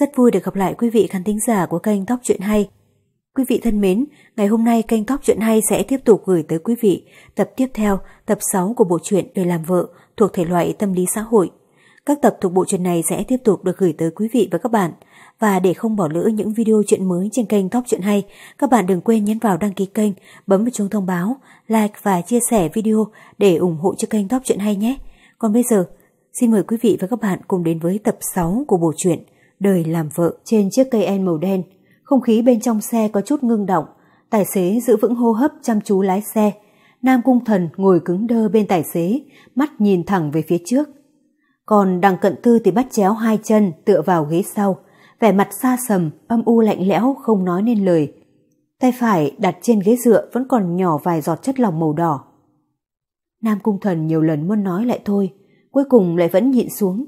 Rất vui được gặp lại quý vị khán thính giả của kênh Top Chuyện Hay. Quý vị thân mến, ngày hôm nay kênh Top Chuyện Hay sẽ tiếp tục gửi tới quý vị tập tiếp theo, tập 6 của bộ truyện Đời Làm Vợ thuộc thể loại tâm lý xã hội. Các tập thuộc bộ truyện này sẽ tiếp tục được gửi tới quý vị và các bạn. Và để không bỏ lỡ những video chuyện mới trên kênh Top Chuyện Hay, các bạn đừng quên nhấn vào đăng ký kênh, bấm vào chuông thông báo, like và chia sẻ video để ủng hộ cho kênh Top Chuyện Hay nhé. Còn bây giờ, xin mời quý vị và các bạn cùng đến với tập 6 của bộ truyện đời làm vợ trên chiếc cây en màu đen. Không khí bên trong xe có chút ngưng động, tài xế giữ vững hô hấp chăm chú lái xe. Nam Cung Thần ngồi cứng đơ bên tài xế, mắt nhìn thẳng về phía trước. Còn đằng cận tư thì bắt chéo hai chân tựa vào ghế sau, vẻ mặt xa sầm, âm u lạnh lẽo không nói nên lời. Tay phải đặt trên ghế dựa vẫn còn nhỏ vài giọt chất lỏng màu đỏ. Nam Cung Thần nhiều lần muốn nói lại thôi, cuối cùng lại vẫn nhịn xuống,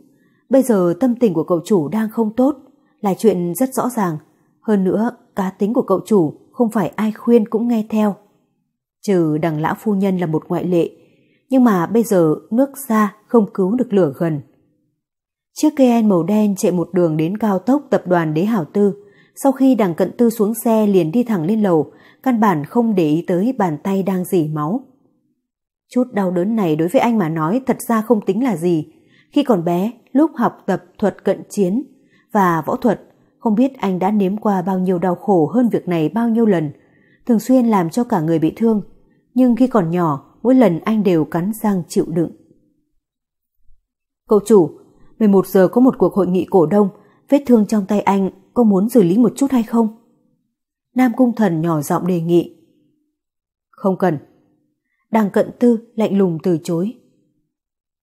Bây giờ tâm tình của cậu chủ đang không tốt, là chuyện rất rõ ràng. Hơn nữa, cá tính của cậu chủ không phải ai khuyên cũng nghe theo. Trừ đằng lão phu nhân là một ngoại lệ, nhưng mà bây giờ nước ra không cứu được lửa gần. Chiếc KN màu đen chạy một đường đến cao tốc tập đoàn Đế Hảo Tư. Sau khi đằng cận tư xuống xe liền đi thẳng lên lầu, căn bản không để ý tới bàn tay đang dỉ máu. Chút đau đớn này đối với anh mà nói thật ra không tính là gì, khi còn bé, lúc học tập thuật cận chiến và võ thuật, không biết anh đã nếm qua bao nhiêu đau khổ hơn việc này bao nhiêu lần, thường xuyên làm cho cả người bị thương. Nhưng khi còn nhỏ, mỗi lần anh đều cắn răng chịu đựng. Cậu chủ, 11 giờ có một cuộc hội nghị cổ đông, vết thương trong tay anh, có muốn xử lý một chút hay không? Nam Cung Thần nhỏ giọng đề nghị. Không cần. Đàng cận tư lạnh lùng từ chối.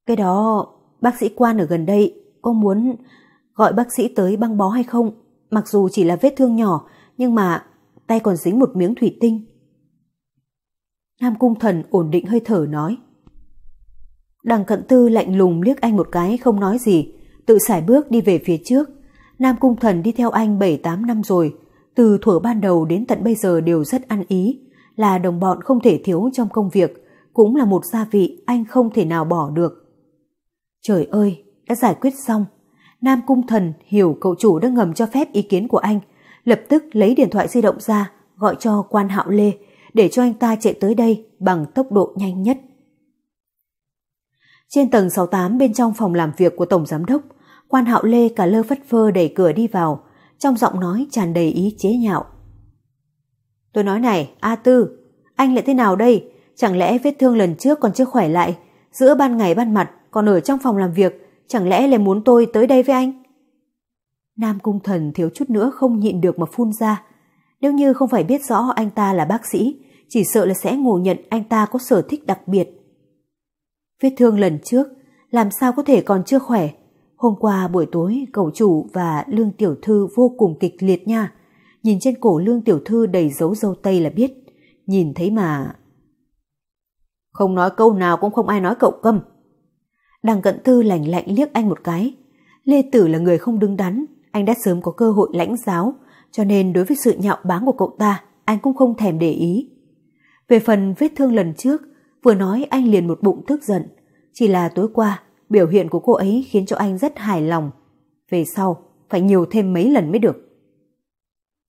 Cái đó Bác sĩ Quan ở gần đây, có muốn gọi bác sĩ tới băng bó hay không? Mặc dù chỉ là vết thương nhỏ, nhưng mà tay còn dính một miếng thủy tinh. Nam Cung Thần ổn định hơi thở nói. Đằng cận tư lạnh lùng liếc anh một cái không nói gì, tự xài bước đi về phía trước. Nam Cung Thần đi theo anh 7-8 năm rồi, từ thuở ban đầu đến tận bây giờ đều rất ăn ý, là đồng bọn không thể thiếu trong công việc, cũng là một gia vị anh không thể nào bỏ được. Trời ơi, đã giải quyết xong. Nam Cung Thần hiểu cậu chủ đã ngầm cho phép ý kiến của anh, lập tức lấy điện thoại di động ra, gọi cho quan hạo Lê, để cho anh ta chạy tới đây bằng tốc độ nhanh nhất. Trên tầng 68 bên trong phòng làm việc của Tổng Giám Đốc, quan hạo Lê cả lơ phất phơ đẩy cửa đi vào, trong giọng nói tràn đầy ý chế nhạo. Tôi nói này, A Tư, anh lại thế nào đây? Chẳng lẽ vết thương lần trước còn chưa khỏe lại, giữa ban ngày ban mặt còn ở trong phòng làm việc, chẳng lẽ lại muốn tôi tới đây với anh? Nam Cung Thần thiếu chút nữa không nhịn được mà phun ra. Nếu như không phải biết rõ anh ta là bác sĩ, chỉ sợ là sẽ ngộ nhận anh ta có sở thích đặc biệt. Vết thương lần trước, làm sao có thể còn chưa khỏe. Hôm qua buổi tối, cậu chủ và Lương Tiểu Thư vô cùng kịch liệt nha. Nhìn trên cổ Lương Tiểu Thư đầy dấu dâu tây là biết. Nhìn thấy mà... Không nói câu nào cũng không ai nói cậu câm. Đằng cận tư lành lạnh liếc anh một cái. Lê Tử là người không đứng đắn, anh đã sớm có cơ hội lãnh giáo, cho nên đối với sự nhạo báng của cậu ta, anh cũng không thèm để ý. Về phần vết thương lần trước, vừa nói anh liền một bụng tức giận. Chỉ là tối qua, biểu hiện của cô ấy khiến cho anh rất hài lòng. Về sau, phải nhiều thêm mấy lần mới được.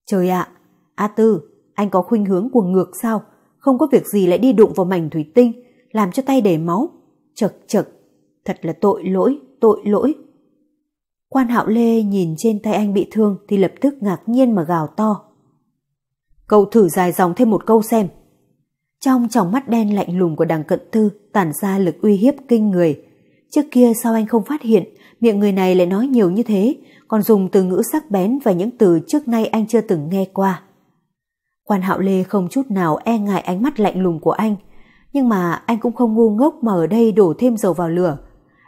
Trời ạ, A Tư, anh có khuynh hướng cuồng ngược sao? Không có việc gì lại đi đụng vào mảnh thủy tinh, làm cho tay để máu. Chật chật, thật là tội lỗi, tội lỗi. Quan Hạo Lê nhìn trên tay anh bị thương thì lập tức ngạc nhiên mà gào to. Cậu thử dài dòng thêm một câu xem. Trong tròng mắt đen lạnh lùng của đằng cận thư tản ra lực uy hiếp kinh người. Trước kia sao anh không phát hiện miệng người này lại nói nhiều như thế, còn dùng từ ngữ sắc bén và những từ trước nay anh chưa từng nghe qua. Quan Hạo Lê không chút nào e ngại ánh mắt lạnh lùng của anh, nhưng mà anh cũng không ngu ngốc mà ở đây đổ thêm dầu vào lửa,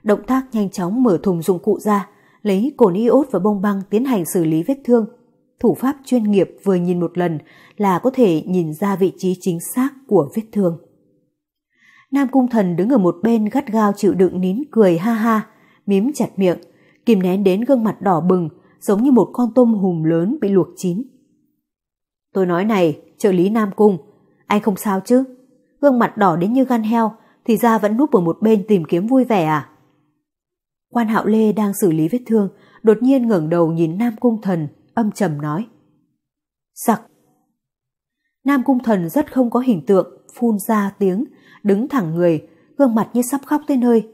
động tác nhanh chóng mở thùng dụng cụ ra, lấy cồn iốt và bông băng tiến hành xử lý vết thương. Thủ pháp chuyên nghiệp vừa nhìn một lần là có thể nhìn ra vị trí chính xác của vết thương. Nam Cung Thần đứng ở một bên gắt gao chịu đựng nín cười ha ha, mím chặt miệng, kìm nén đến gương mặt đỏ bừng, giống như một con tôm hùm lớn bị luộc chín. Tôi nói này, trợ lý Nam Cung, anh không sao chứ? Gương mặt đỏ đến như gan heo, thì ra vẫn núp ở một bên tìm kiếm vui vẻ à? Quan Hạo Lê đang xử lý vết thương, đột nhiên ngẩng đầu nhìn Nam Cung Thần, âm trầm nói. Giặc! Nam Cung Thần rất không có hình tượng, phun ra tiếng, đứng thẳng người, gương mặt như sắp khóc tới nơi.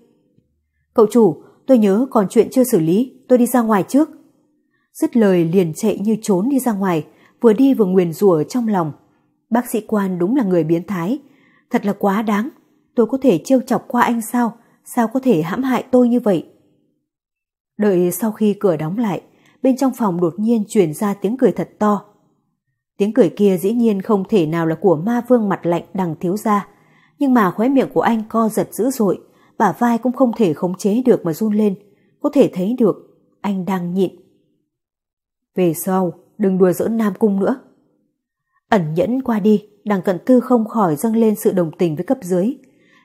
Cậu chủ, tôi nhớ còn chuyện chưa xử lý, tôi đi ra ngoài trước. Dứt lời liền chạy như trốn đi ra ngoài, vừa đi vừa nguyền rủa trong lòng. Bác sĩ quan đúng là người biến thái, thật là quá đáng. Tôi có thể trêu chọc qua anh sao, sao có thể hãm hại tôi như vậy? Đợi sau khi cửa đóng lại, bên trong phòng đột nhiên truyền ra tiếng cười thật to. Tiếng cười kia dĩ nhiên không thể nào là của ma vương mặt lạnh đằng thiếu gia, nhưng mà khóe miệng của anh co giật dữ dội, bả vai cũng không thể khống chế được mà run lên, có thể thấy được anh đang nhịn. Về sau, đừng đùa giỡn Nam Cung nữa. Ẩn nhẫn qua đi, đằng cận tư không khỏi dâng lên sự đồng tình với cấp dưới.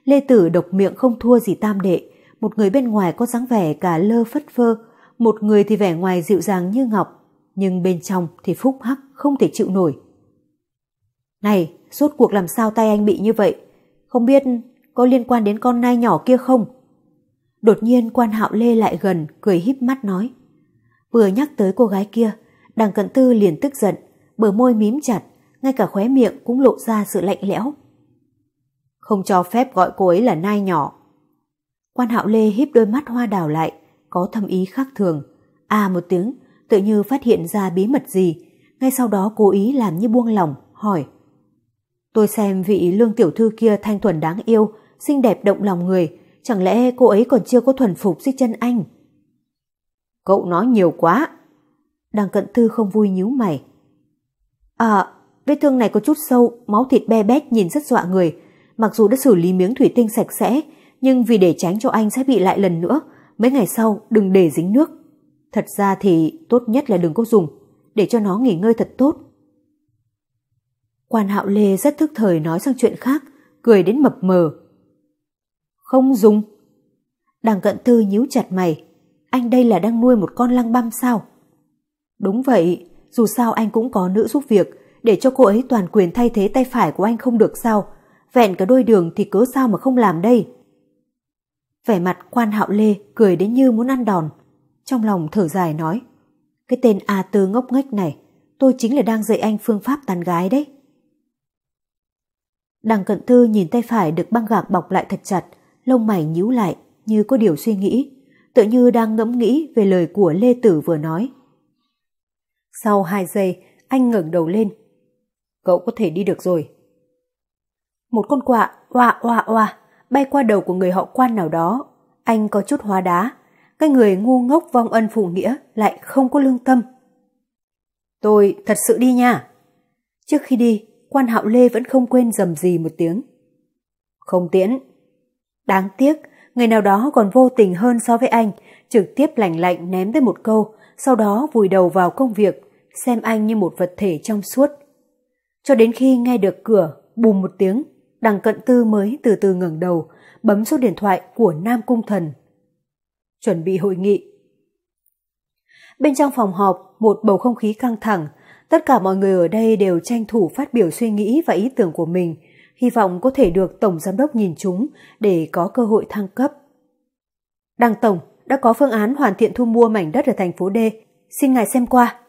Lê Tử độc miệng không thua gì tam đệ, một người bên ngoài có dáng vẻ cả lơ phất phơ, một người thì vẻ ngoài dịu dàng như ngọc, nhưng bên trong thì phúc hắc không thể chịu nổi. Này, suốt cuộc làm sao tay anh bị như vậy? Không biết có liên quan đến con nai nhỏ kia không? Đột nhiên quan hạo lê lại gần, cười híp mắt nói. Vừa nhắc tới cô gái kia, đằng cận tư liền tức giận, bờ môi mím chặt, ngay cả khóe miệng cũng lộ ra sự lạnh lẽo. Không cho phép gọi cô ấy là nai nhỏ, Quan Hạo Lê híp đôi mắt hoa đào lại, có thâm ý khác thường. À một tiếng, tự như phát hiện ra bí mật gì, ngay sau đó cố ý làm như buông lòng, hỏi. Tôi xem vị lương tiểu thư kia thanh thuần đáng yêu, xinh đẹp động lòng người, chẳng lẽ cô ấy còn chưa có thuần phục dưới chân anh? Cậu nói nhiều quá. Đằng cận thư không vui nhíu mày. À, vết thương này có chút sâu, máu thịt be bét nhìn rất dọa người. Mặc dù đã xử lý miếng thủy tinh sạch sẽ, nhưng vì để tránh cho anh sẽ bị lại lần nữa, mấy ngày sau đừng để dính nước. Thật ra thì tốt nhất là đừng có dùng, để cho nó nghỉ ngơi thật tốt. Quan Hạo Lê rất thức thời nói sang chuyện khác, cười đến mập mờ. Không dùng. Đằng cận tư nhíu chặt mày, anh đây là đang nuôi một con lăng băm sao? Đúng vậy, dù sao anh cũng có nữ giúp việc, để cho cô ấy toàn quyền thay thế tay phải của anh không được sao? Vẹn cả đôi đường thì cớ sao mà không làm đây? vẻ mặt quan hạo lê cười đến như muốn ăn đòn. Trong lòng thở dài nói, cái tên A à Tư ngốc nghếch này, tôi chính là đang dạy anh phương pháp tán gái đấy. Đằng cận thư nhìn tay phải được băng gạc bọc lại thật chặt, lông mày nhíu lại như có điều suy nghĩ, tự như đang ngẫm nghĩ về lời của Lê Tử vừa nói. Sau hai giây, anh ngẩng đầu lên. Cậu có thể đi được rồi. Một con quạ oa oa oa bay qua đầu của người họ quan nào đó. Anh có chút hóa đá, cái người ngu ngốc vong ân phụ nghĩa lại không có lương tâm. Tôi thật sự đi nha. Trước khi đi, quan hạo lê vẫn không quên dầm gì một tiếng. Không tiễn. Đáng tiếc, người nào đó còn vô tình hơn so với anh, trực tiếp lạnh lạnh ném tới một câu, sau đó vùi đầu vào công việc, xem anh như một vật thể trong suốt. Cho đến khi nghe được cửa, bùm một tiếng, đằng cận tư mới từ từ ngẩng đầu, bấm số điện thoại của Nam Cung Thần. Chuẩn bị hội nghị. Bên trong phòng họp, một bầu không khí căng thẳng, tất cả mọi người ở đây đều tranh thủ phát biểu suy nghĩ và ý tưởng của mình, hy vọng có thể được Tổng Giám đốc nhìn chúng để có cơ hội thăng cấp. Đăng Tổng đã có phương án hoàn thiện thu mua mảnh đất ở thành phố D, xin ngài xem qua.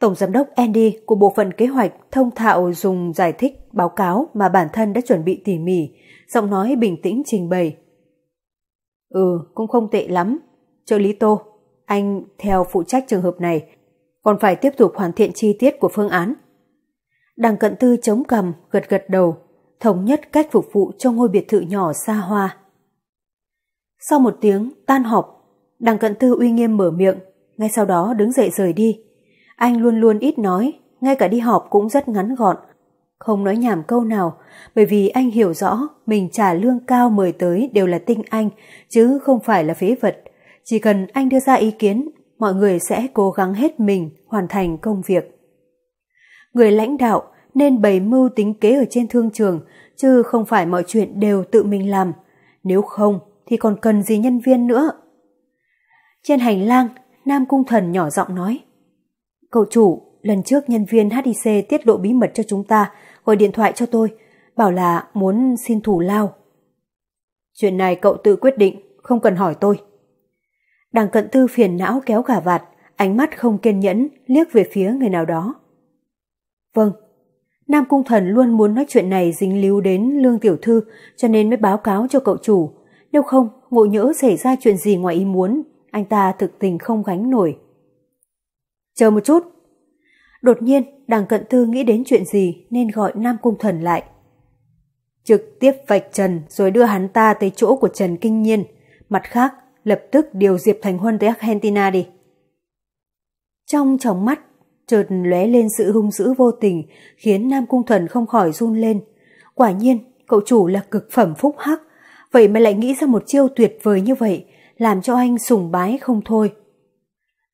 Tổng Giám đốc Andy của Bộ phận Kế hoạch thông thạo dùng giải thích báo cáo mà bản thân đã chuẩn bị tỉ mỉ, giọng nói bình tĩnh trình bày. Ừ, cũng không tệ lắm. Trợ lý Tô, anh theo phụ trách trường hợp này, còn phải tiếp tục hoàn thiện chi tiết của phương án. Đằng cận tư chống cầm, gật gật đầu, thống nhất cách phục vụ cho ngôi biệt thự nhỏ xa hoa. Sau một tiếng tan họp, đằng cận tư uy nghiêm mở miệng, ngay sau đó đứng dậy rời đi. Anh luôn luôn ít nói, ngay cả đi họp cũng rất ngắn gọn. Không nói nhảm câu nào, bởi vì anh hiểu rõ mình trả lương cao mời tới đều là tinh anh, chứ không phải là phế vật. Chỉ cần anh đưa ra ý kiến, mọi người sẽ cố gắng hết mình hoàn thành công việc. Người lãnh đạo nên bày mưu tính kế ở trên thương trường, chứ không phải mọi chuyện đều tự mình làm. Nếu không, thì còn cần gì nhân viên nữa. Trên hành lang, Nam Cung Thần nhỏ giọng nói. Cậu chủ, lần trước nhân viên HDC tiết lộ bí mật cho chúng ta, gọi điện thoại cho tôi, bảo là muốn xin thủ lao. Chuyện này cậu tự quyết định, không cần hỏi tôi. Đằng cận tư phiền não kéo cả vạt, ánh mắt không kiên nhẫn, liếc về phía người nào đó. Vâng, Nam Cung Thần luôn muốn nói chuyện này dính líu đến Lương Tiểu Thư cho nên mới báo cáo cho cậu chủ. Nếu không, ngộ nhỡ xảy ra chuyện gì ngoài ý muốn, anh ta thực tình không gánh nổi. Chờ một chút. Đột nhiên, đằng cận tư nghĩ đến chuyện gì nên gọi Nam Cung Thần lại. Trực tiếp vạch Trần rồi đưa hắn ta tới chỗ của Trần Kinh Nhiên. Mặt khác, lập tức điều Diệp Thành Huân tới Argentina đi. Trong tròng mắt, chợt lóe lên sự hung dữ vô tình khiến Nam Cung Thần không khỏi run lên. Quả nhiên, cậu chủ là cực phẩm phúc hắc, vậy mà lại nghĩ ra một chiêu tuyệt vời như vậy, làm cho anh sùng bái không thôi.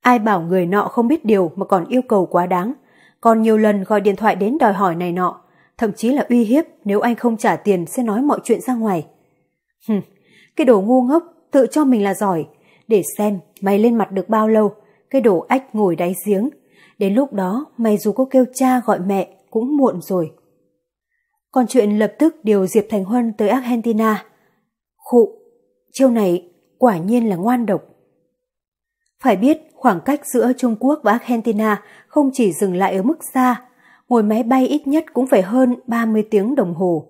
Ai bảo người nọ không biết điều mà còn yêu cầu quá đáng. Còn nhiều lần gọi điện thoại đến đòi hỏi này nọ, thậm chí là uy hiếp nếu anh không trả tiền sẽ nói mọi chuyện ra ngoài. Hừ, cái đồ ngu ngốc tự cho mình là giỏi, để xem mày lên mặt được bao lâu, cái đồ ách ngồi đáy giếng. Đến lúc đó mày dù có kêu cha gọi mẹ cũng muộn rồi. Còn chuyện lập tức điều Diệp Thành Huân tới Argentina. Khụ, chiêu này quả nhiên là ngoan độc. Phải biết Khoảng cách giữa Trung Quốc và Argentina không chỉ dừng lại ở mức xa, ngồi máy bay ít nhất cũng phải hơn 30 tiếng đồng hồ.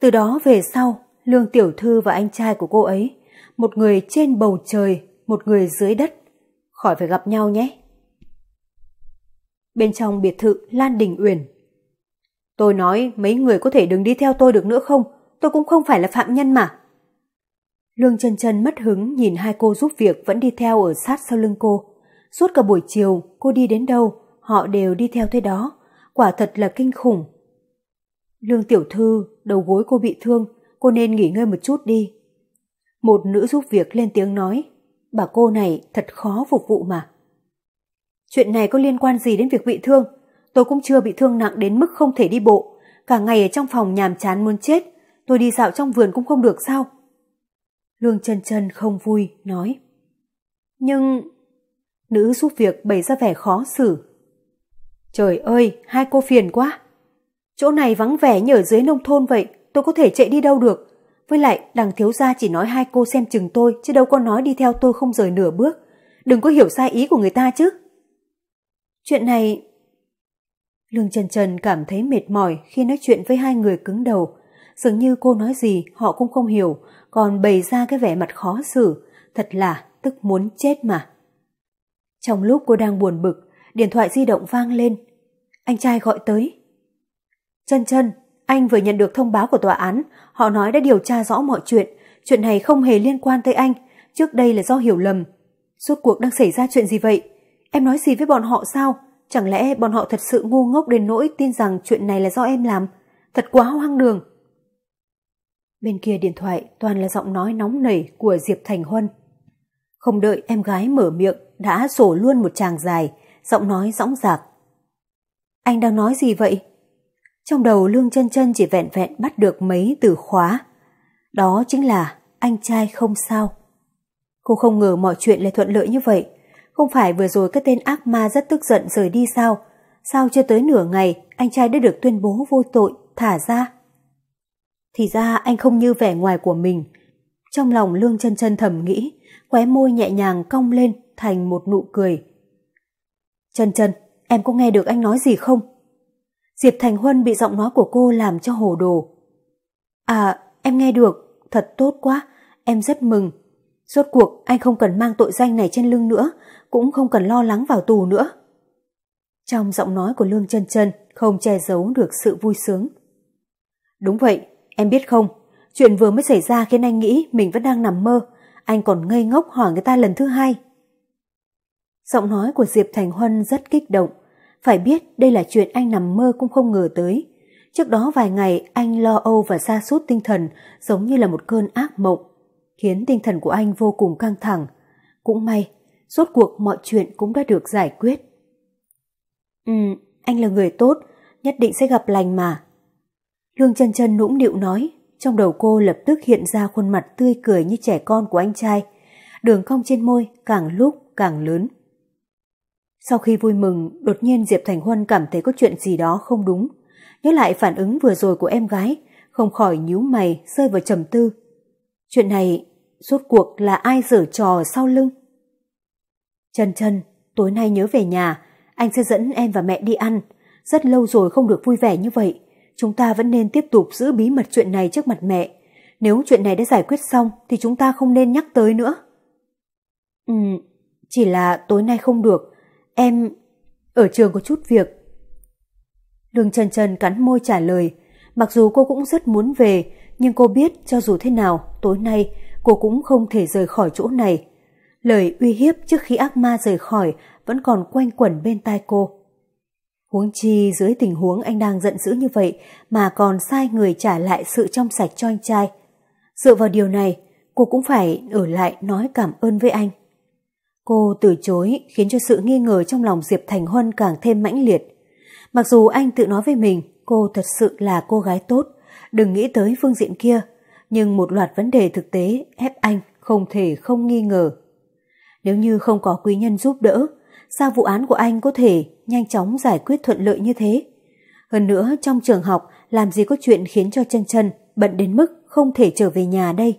Từ đó về sau, Lương Tiểu Thư và anh trai của cô ấy, một người trên bầu trời, một người dưới đất, khỏi phải gặp nhau nhé. Bên trong biệt thự Lan Đình Uyển Tôi nói mấy người có thể đừng đi theo tôi được nữa không, tôi cũng không phải là phạm nhân mà. Lương chân chân mất hứng nhìn hai cô giúp việc vẫn đi theo ở sát sau lưng cô. Suốt cả buổi chiều, cô đi đến đâu, họ đều đi theo thế đó. Quả thật là kinh khủng. Lương tiểu thư, đầu gối cô bị thương, cô nên nghỉ ngơi một chút đi. Một nữ giúp việc lên tiếng nói, bà cô này thật khó phục vụ mà. Chuyện này có liên quan gì đến việc bị thương? Tôi cũng chưa bị thương nặng đến mức không thể đi bộ. Cả ngày ở trong phòng nhàm chán muốn chết. Tôi đi dạo trong vườn cũng không được sao? Lương chân chân không vui, nói. Nhưng... Nữ giúp việc bày ra vẻ khó xử. Trời ơi, hai cô phiền quá. Chỗ này vắng vẻ như ở dưới nông thôn vậy, tôi có thể chạy đi đâu được. Với lại, đằng thiếu gia chỉ nói hai cô xem chừng tôi, chứ đâu có nói đi theo tôi không rời nửa bước. Đừng có hiểu sai ý của người ta chứ. Chuyện này... Lương Trần Trần cảm thấy mệt mỏi khi nói chuyện với hai người cứng đầu, dường như cô nói gì họ cũng không hiểu, còn bày ra cái vẻ mặt khó xử, thật là tức muốn chết mà. Trong lúc cô đang buồn bực, điện thoại di động vang lên. Anh trai gọi tới. Chân chân, anh vừa nhận được thông báo của tòa án, họ nói đã điều tra rõ mọi chuyện, chuyện này không hề liên quan tới anh, trước đây là do hiểu lầm. Suốt cuộc đang xảy ra chuyện gì vậy? Em nói gì với bọn họ sao? Chẳng lẽ bọn họ thật sự ngu ngốc đến nỗi tin rằng chuyện này là do em làm? Thật quá hoang đường. Bên kia điện thoại toàn là giọng nói nóng nảy của Diệp Thành Huân. Không đợi em gái mở miệng, đã sổ luôn một chàng dài, giọng nói rõng rạc. Anh đang nói gì vậy? Trong đầu Lương chân chân chỉ vẹn vẹn bắt được mấy từ khóa. Đó chính là anh trai không sao. Cô không ngờ mọi chuyện lại thuận lợi như vậy. Không phải vừa rồi cái tên ác ma rất tức giận rời đi sao? Sao chưa tới nửa ngày anh trai đã được tuyên bố vô tội, thả ra? Thì ra anh không như vẻ ngoài của mình. Trong lòng Lương chân chân thầm nghĩ, khóe môi nhẹ nhàng cong lên thành một nụ cười. Chân chân, em có nghe được anh nói gì không? Diệp Thành Huân bị giọng nói của cô làm cho hồ đồ. À, em nghe được, thật tốt quá, em rất mừng. Rốt cuộc anh không cần mang tội danh này trên lưng nữa, cũng không cần lo lắng vào tù nữa. Trong giọng nói của Lương chân chân không che giấu được sự vui sướng. Đúng vậy, Em biết không, chuyện vừa mới xảy ra khiến anh nghĩ mình vẫn đang nằm mơ, anh còn ngây ngốc hỏi người ta lần thứ hai. Giọng nói của Diệp Thành Huân rất kích động, phải biết đây là chuyện anh nằm mơ cũng không ngờ tới. Trước đó vài ngày anh lo âu và xa sút tinh thần giống như là một cơn ác mộng, khiến tinh thần của anh vô cùng căng thẳng. Cũng may, rốt cuộc mọi chuyện cũng đã được giải quyết. Ừ, anh là người tốt, nhất định sẽ gặp lành mà. Lương chân chân nũng nịu nói, trong đầu cô lập tức hiện ra khuôn mặt tươi cười như trẻ con của anh trai, đường cong trên môi càng lúc càng lớn. Sau khi vui mừng, đột nhiên Diệp Thành Huân cảm thấy có chuyện gì đó không đúng. Nhớ lại phản ứng vừa rồi của em gái, không khỏi nhíu mày rơi vào trầm tư. Chuyện này, suốt cuộc là ai giở trò sau lưng? Chân chân, tối nay nhớ về nhà, anh sẽ dẫn em và mẹ đi ăn. Rất lâu rồi không được vui vẻ như vậy chúng ta vẫn nên tiếp tục giữ bí mật chuyện này trước mặt mẹ. Nếu chuyện này đã giải quyết xong thì chúng ta không nên nhắc tới nữa. Ừ, chỉ là tối nay không được. Em ở trường có chút việc. Đường Trần Trần cắn môi trả lời. Mặc dù cô cũng rất muốn về, nhưng cô biết cho dù thế nào, tối nay cô cũng không thể rời khỏi chỗ này. Lời uy hiếp trước khi ác ma rời khỏi vẫn còn quanh quẩn bên tai cô. Huống chi dưới tình huống anh đang giận dữ như vậy mà còn sai người trả lại sự trong sạch cho anh trai. Dựa vào điều này, cô cũng phải ở lại nói cảm ơn với anh. Cô từ chối khiến cho sự nghi ngờ trong lòng Diệp Thành Huân càng thêm mãnh liệt. Mặc dù anh tự nói với mình cô thật sự là cô gái tốt, đừng nghĩ tới phương diện kia, nhưng một loạt vấn đề thực tế ép anh không thể không nghi ngờ. Nếu như không có quý nhân giúp đỡ, sao vụ án của anh có thể nhanh chóng giải quyết thuận lợi như thế. Hơn nữa trong trường học làm gì có chuyện khiến cho chân chân bận đến mức không thể trở về nhà đây.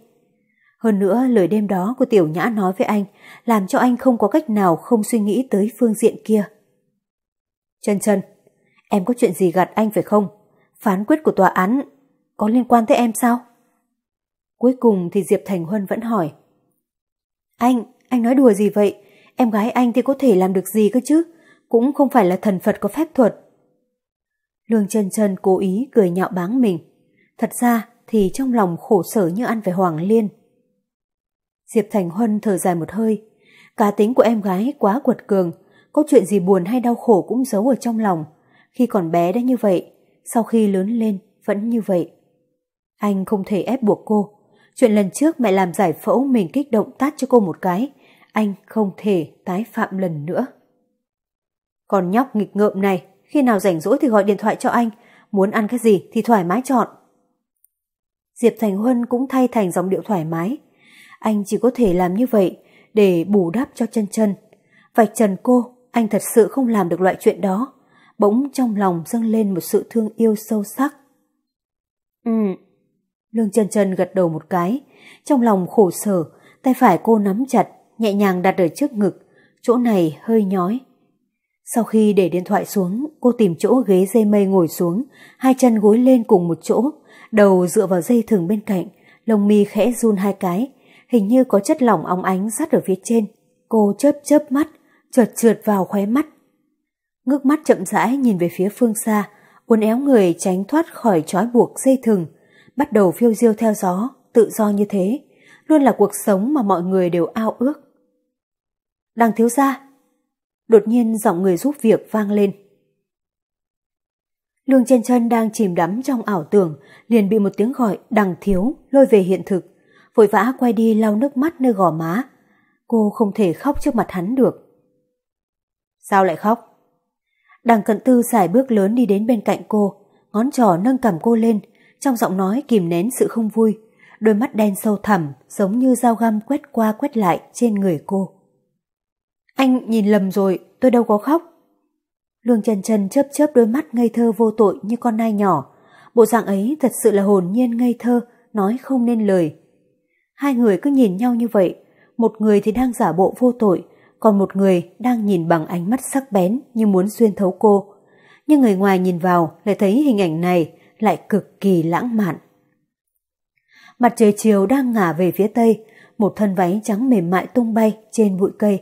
Hơn nữa lời đêm đó của Tiểu Nhã nói với anh làm cho anh không có cách nào không suy nghĩ tới phương diện kia. Chân chân, em có chuyện gì gạt anh phải không? Phán quyết của tòa án có liên quan tới em sao? Cuối cùng thì Diệp Thành Huân vẫn hỏi. Anh, anh nói đùa gì vậy? em gái anh thì có thể làm được gì cơ chứ, cũng không phải là thần Phật có phép thuật. Lương chân chân cố ý cười nhạo báng mình. Thật ra thì trong lòng khổ sở như ăn phải hoàng liên. Diệp Thành Huân thở dài một hơi. Cá tính của em gái quá quật cường, có chuyện gì buồn hay đau khổ cũng giấu ở trong lòng. Khi còn bé đã như vậy, sau khi lớn lên vẫn như vậy. Anh không thể ép buộc cô. Chuyện lần trước mẹ làm giải phẫu mình kích động tát cho cô một cái, anh không thể tái phạm lần nữa. Còn nhóc nghịch ngợm này, khi nào rảnh rỗi thì gọi điện thoại cho anh, muốn ăn cái gì thì thoải mái chọn. Diệp Thành Huân cũng thay thành giọng điệu thoải mái. Anh chỉ có thể làm như vậy để bù đắp cho chân chân. Vạch trần cô, anh thật sự không làm được loại chuyện đó. Bỗng trong lòng dâng lên một sự thương yêu sâu sắc. Ừ, Lương chân chân gật đầu một cái, trong lòng khổ sở, tay phải cô nắm chặt nhẹ nhàng đặt ở trước ngực, chỗ này hơi nhói. Sau khi để điện thoại xuống, cô tìm chỗ ghế dây mây ngồi xuống, hai chân gối lên cùng một chỗ, đầu dựa vào dây thừng bên cạnh, lông mi khẽ run hai cái, hình như có chất lỏng óng ánh sát ở phía trên. Cô chớp chớp mắt, trượt trượt vào khóe mắt. Ngước mắt chậm rãi nhìn về phía phương xa, uốn éo người tránh thoát khỏi trói buộc dây thừng, bắt đầu phiêu diêu theo gió, tự do như thế, luôn là cuộc sống mà mọi người đều ao ước đang thiếu ra. Đột nhiên giọng người giúp việc vang lên. Lương chân chân đang chìm đắm trong ảo tưởng, liền bị một tiếng gọi đằng thiếu lôi về hiện thực, vội vã quay đi lau nước mắt nơi gò má. Cô không thể khóc trước mặt hắn được. Sao lại khóc? Đằng cận tư xài bước lớn đi đến bên cạnh cô, ngón trỏ nâng cầm cô lên, trong giọng nói kìm nén sự không vui, đôi mắt đen sâu thẳm giống như dao găm quét qua quét lại trên người cô. Anh nhìn lầm rồi, tôi đâu có khóc. Lương Trần Trần chớp chớp đôi mắt ngây thơ vô tội như con nai nhỏ. Bộ dạng ấy thật sự là hồn nhiên ngây thơ, nói không nên lời. Hai người cứ nhìn nhau như vậy, một người thì đang giả bộ vô tội, còn một người đang nhìn bằng ánh mắt sắc bén như muốn xuyên thấu cô. Nhưng người ngoài nhìn vào lại thấy hình ảnh này lại cực kỳ lãng mạn. Mặt trời chiều đang ngả về phía tây, một thân váy trắng mềm mại tung bay trên bụi cây,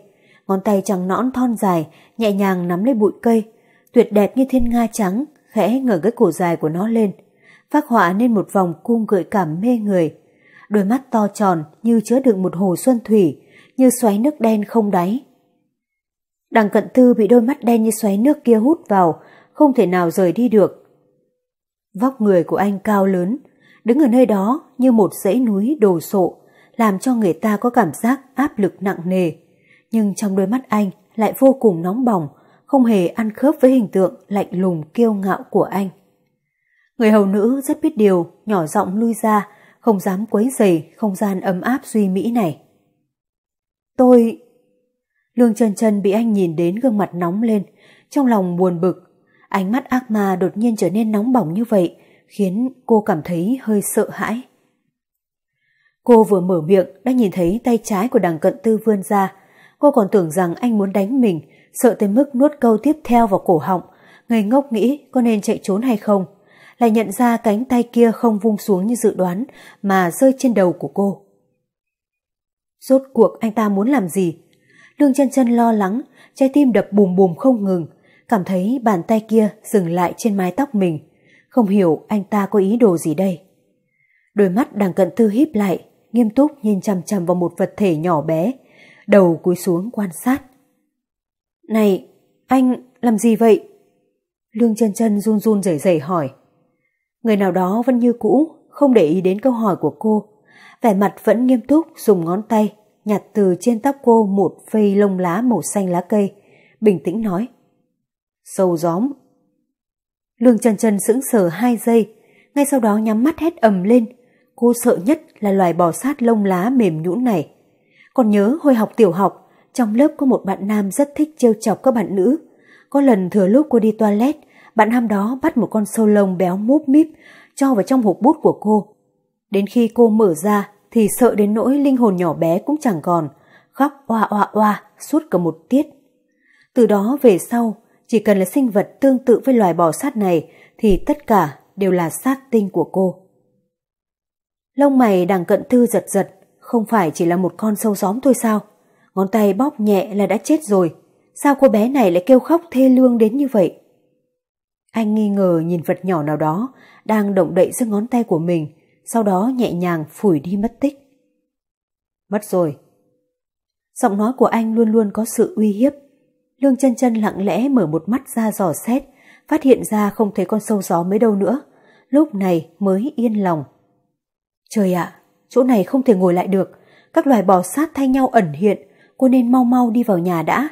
ngón tay trắng nõn thon dài, nhẹ nhàng nắm lấy bụi cây, tuyệt đẹp như thiên nga trắng, khẽ ngẩng cái cổ dài của nó lên, phác họa nên một vòng cung gợi cảm mê người. Đôi mắt to tròn như chứa đựng một hồ xuân thủy, như xoáy nước đen không đáy. Đằng cận tư bị đôi mắt đen như xoáy nước kia hút vào, không thể nào rời đi được. Vóc người của anh cao lớn, đứng ở nơi đó như một dãy núi đồ sộ, làm cho người ta có cảm giác áp lực nặng nề nhưng trong đôi mắt anh lại vô cùng nóng bỏng, không hề ăn khớp với hình tượng lạnh lùng kiêu ngạo của anh. Người hầu nữ rất biết điều, nhỏ giọng lui ra, không dám quấy rầy không gian ấm áp duy mỹ này. Tôi... Lương chân chân bị anh nhìn đến gương mặt nóng lên, trong lòng buồn bực. Ánh mắt ác ma đột nhiên trở nên nóng bỏng như vậy, khiến cô cảm thấy hơi sợ hãi. Cô vừa mở miệng đã nhìn thấy tay trái của đằng cận tư vươn ra, Cô còn tưởng rằng anh muốn đánh mình, sợ tới mức nuốt câu tiếp theo vào cổ họng, ngây ngốc nghĩ có nên chạy trốn hay không. Lại nhận ra cánh tay kia không vung xuống như dự đoán mà rơi trên đầu của cô. Rốt cuộc anh ta muốn làm gì? Lương chân chân lo lắng, trái tim đập bùm bùm không ngừng, cảm thấy bàn tay kia dừng lại trên mái tóc mình. Không hiểu anh ta có ý đồ gì đây. Đôi mắt đang cận tư híp lại, nghiêm túc nhìn chằm chằm vào một vật thể nhỏ bé, đầu cúi xuống quan sát. Này, anh làm gì vậy? Lương chân chân run run rẩy rẩy hỏi. Người nào đó vẫn như cũ, không để ý đến câu hỏi của cô. Vẻ mặt vẫn nghiêm túc dùng ngón tay, nhặt từ trên tóc cô một vây lông lá màu xanh lá cây, bình tĩnh nói. Sâu gióm. Lương chân chân sững sờ hai giây, ngay sau đó nhắm mắt hét ầm lên. Cô sợ nhất là loài bò sát lông lá mềm nhũn này. Còn nhớ hồi học tiểu học, trong lớp có một bạn nam rất thích trêu chọc các bạn nữ. Có lần thừa lúc cô đi toilet, bạn nam đó bắt một con sâu lông béo múp míp cho vào trong hộp bút của cô. Đến khi cô mở ra thì sợ đến nỗi linh hồn nhỏ bé cũng chẳng còn, khóc oa oa oa suốt cả một tiết. Từ đó về sau, chỉ cần là sinh vật tương tự với loài bò sát này thì tất cả đều là sát tinh của cô. Lông mày đằng cận thư giật giật, không phải chỉ là một con sâu gióm thôi sao? Ngón tay bóp nhẹ là đã chết rồi. Sao cô bé này lại kêu khóc thê lương đến như vậy? Anh nghi ngờ nhìn vật nhỏ nào đó đang động đậy giữa ngón tay của mình, sau đó nhẹ nhàng phủi đi mất tích. Mất rồi. Giọng nói của anh luôn luôn có sự uy hiếp. Lương chân chân lặng lẽ mở một mắt ra dò xét, phát hiện ra không thấy con sâu gió mấy đâu nữa. Lúc này mới yên lòng. Trời ạ, chỗ này không thể ngồi lại được. Các loài bò sát thay nhau ẩn hiện, cô nên mau mau đi vào nhà đã.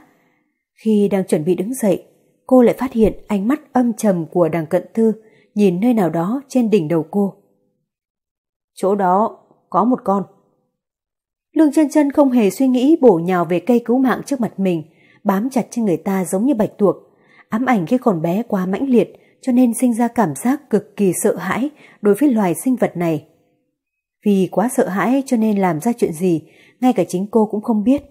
Khi đang chuẩn bị đứng dậy, cô lại phát hiện ánh mắt âm trầm của đằng cận thư nhìn nơi nào đó trên đỉnh đầu cô. Chỗ đó có một con. Lương chân chân không hề suy nghĩ bổ nhào về cây cứu mạng trước mặt mình, bám chặt trên người ta giống như bạch tuộc. Ám ảnh khi còn bé quá mãnh liệt cho nên sinh ra cảm giác cực kỳ sợ hãi đối với loài sinh vật này. Vì quá sợ hãi cho nên làm ra chuyện gì, ngay cả chính cô cũng không biết.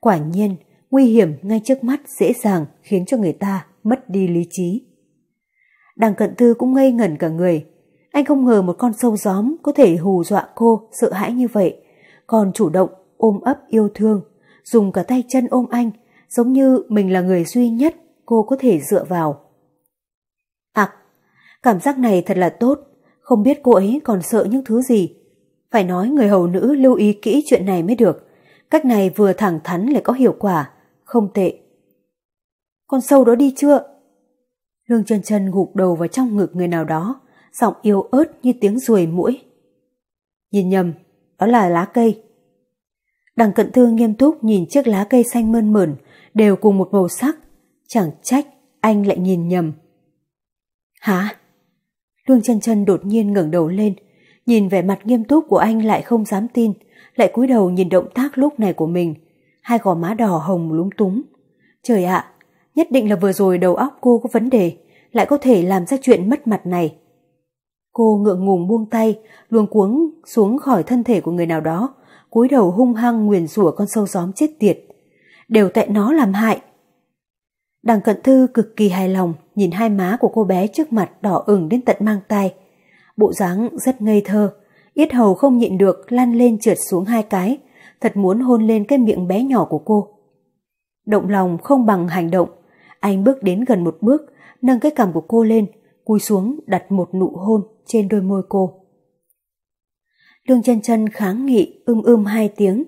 Quả nhiên, nguy hiểm ngay trước mắt dễ dàng khiến cho người ta mất đi lý trí. Đằng cận tư cũng ngây ngẩn cả người. Anh không ngờ một con sâu gióm có thể hù dọa cô sợ hãi như vậy, còn chủ động ôm ấp yêu thương, dùng cả tay chân ôm anh, giống như mình là người duy nhất cô có thể dựa vào. Ặc, à, cảm giác này thật là tốt, không biết cô ấy còn sợ những thứ gì. Phải nói người hầu nữ lưu ý kỹ chuyện này mới được. Cách này vừa thẳng thắn lại có hiệu quả. Không tệ. Con sâu đó đi chưa? Lương chân chân gục đầu vào trong ngực người nào đó, giọng yếu ớt như tiếng ruồi mũi. Nhìn nhầm, đó là lá cây. Đằng cận thương nghiêm túc nhìn chiếc lá cây xanh mơn mởn, đều cùng một màu sắc. Chẳng trách, anh lại nhìn nhầm. Hả? Lương chân chân đột nhiên ngẩng đầu lên, nhìn vẻ mặt nghiêm túc của anh lại không dám tin, lại cúi đầu nhìn động tác lúc này của mình, hai gò má đỏ hồng lúng túng. Trời ạ, nhất định là vừa rồi đầu óc cô có vấn đề, lại có thể làm ra chuyện mất mặt này. Cô ngượng ngùng buông tay, luồn cuống xuống khỏi thân thể của người nào đó, cúi đầu hung hăng nguyền rủa con sâu gióm chết tiệt. Đều tại nó làm hại. Đằng cận thư cực kỳ hài lòng nhìn hai má của cô bé trước mặt đỏ ửng đến tận mang tay bộ dáng rất ngây thơ. Yết hầu không nhịn được lăn lên trượt xuống hai cái, thật muốn hôn lên cái miệng bé nhỏ của cô. Động lòng không bằng hành động, anh bước đến gần một bước, nâng cái cằm của cô lên, cúi xuống đặt một nụ hôn trên đôi môi cô. Lương chân chân kháng nghị ưm ưm hai tiếng.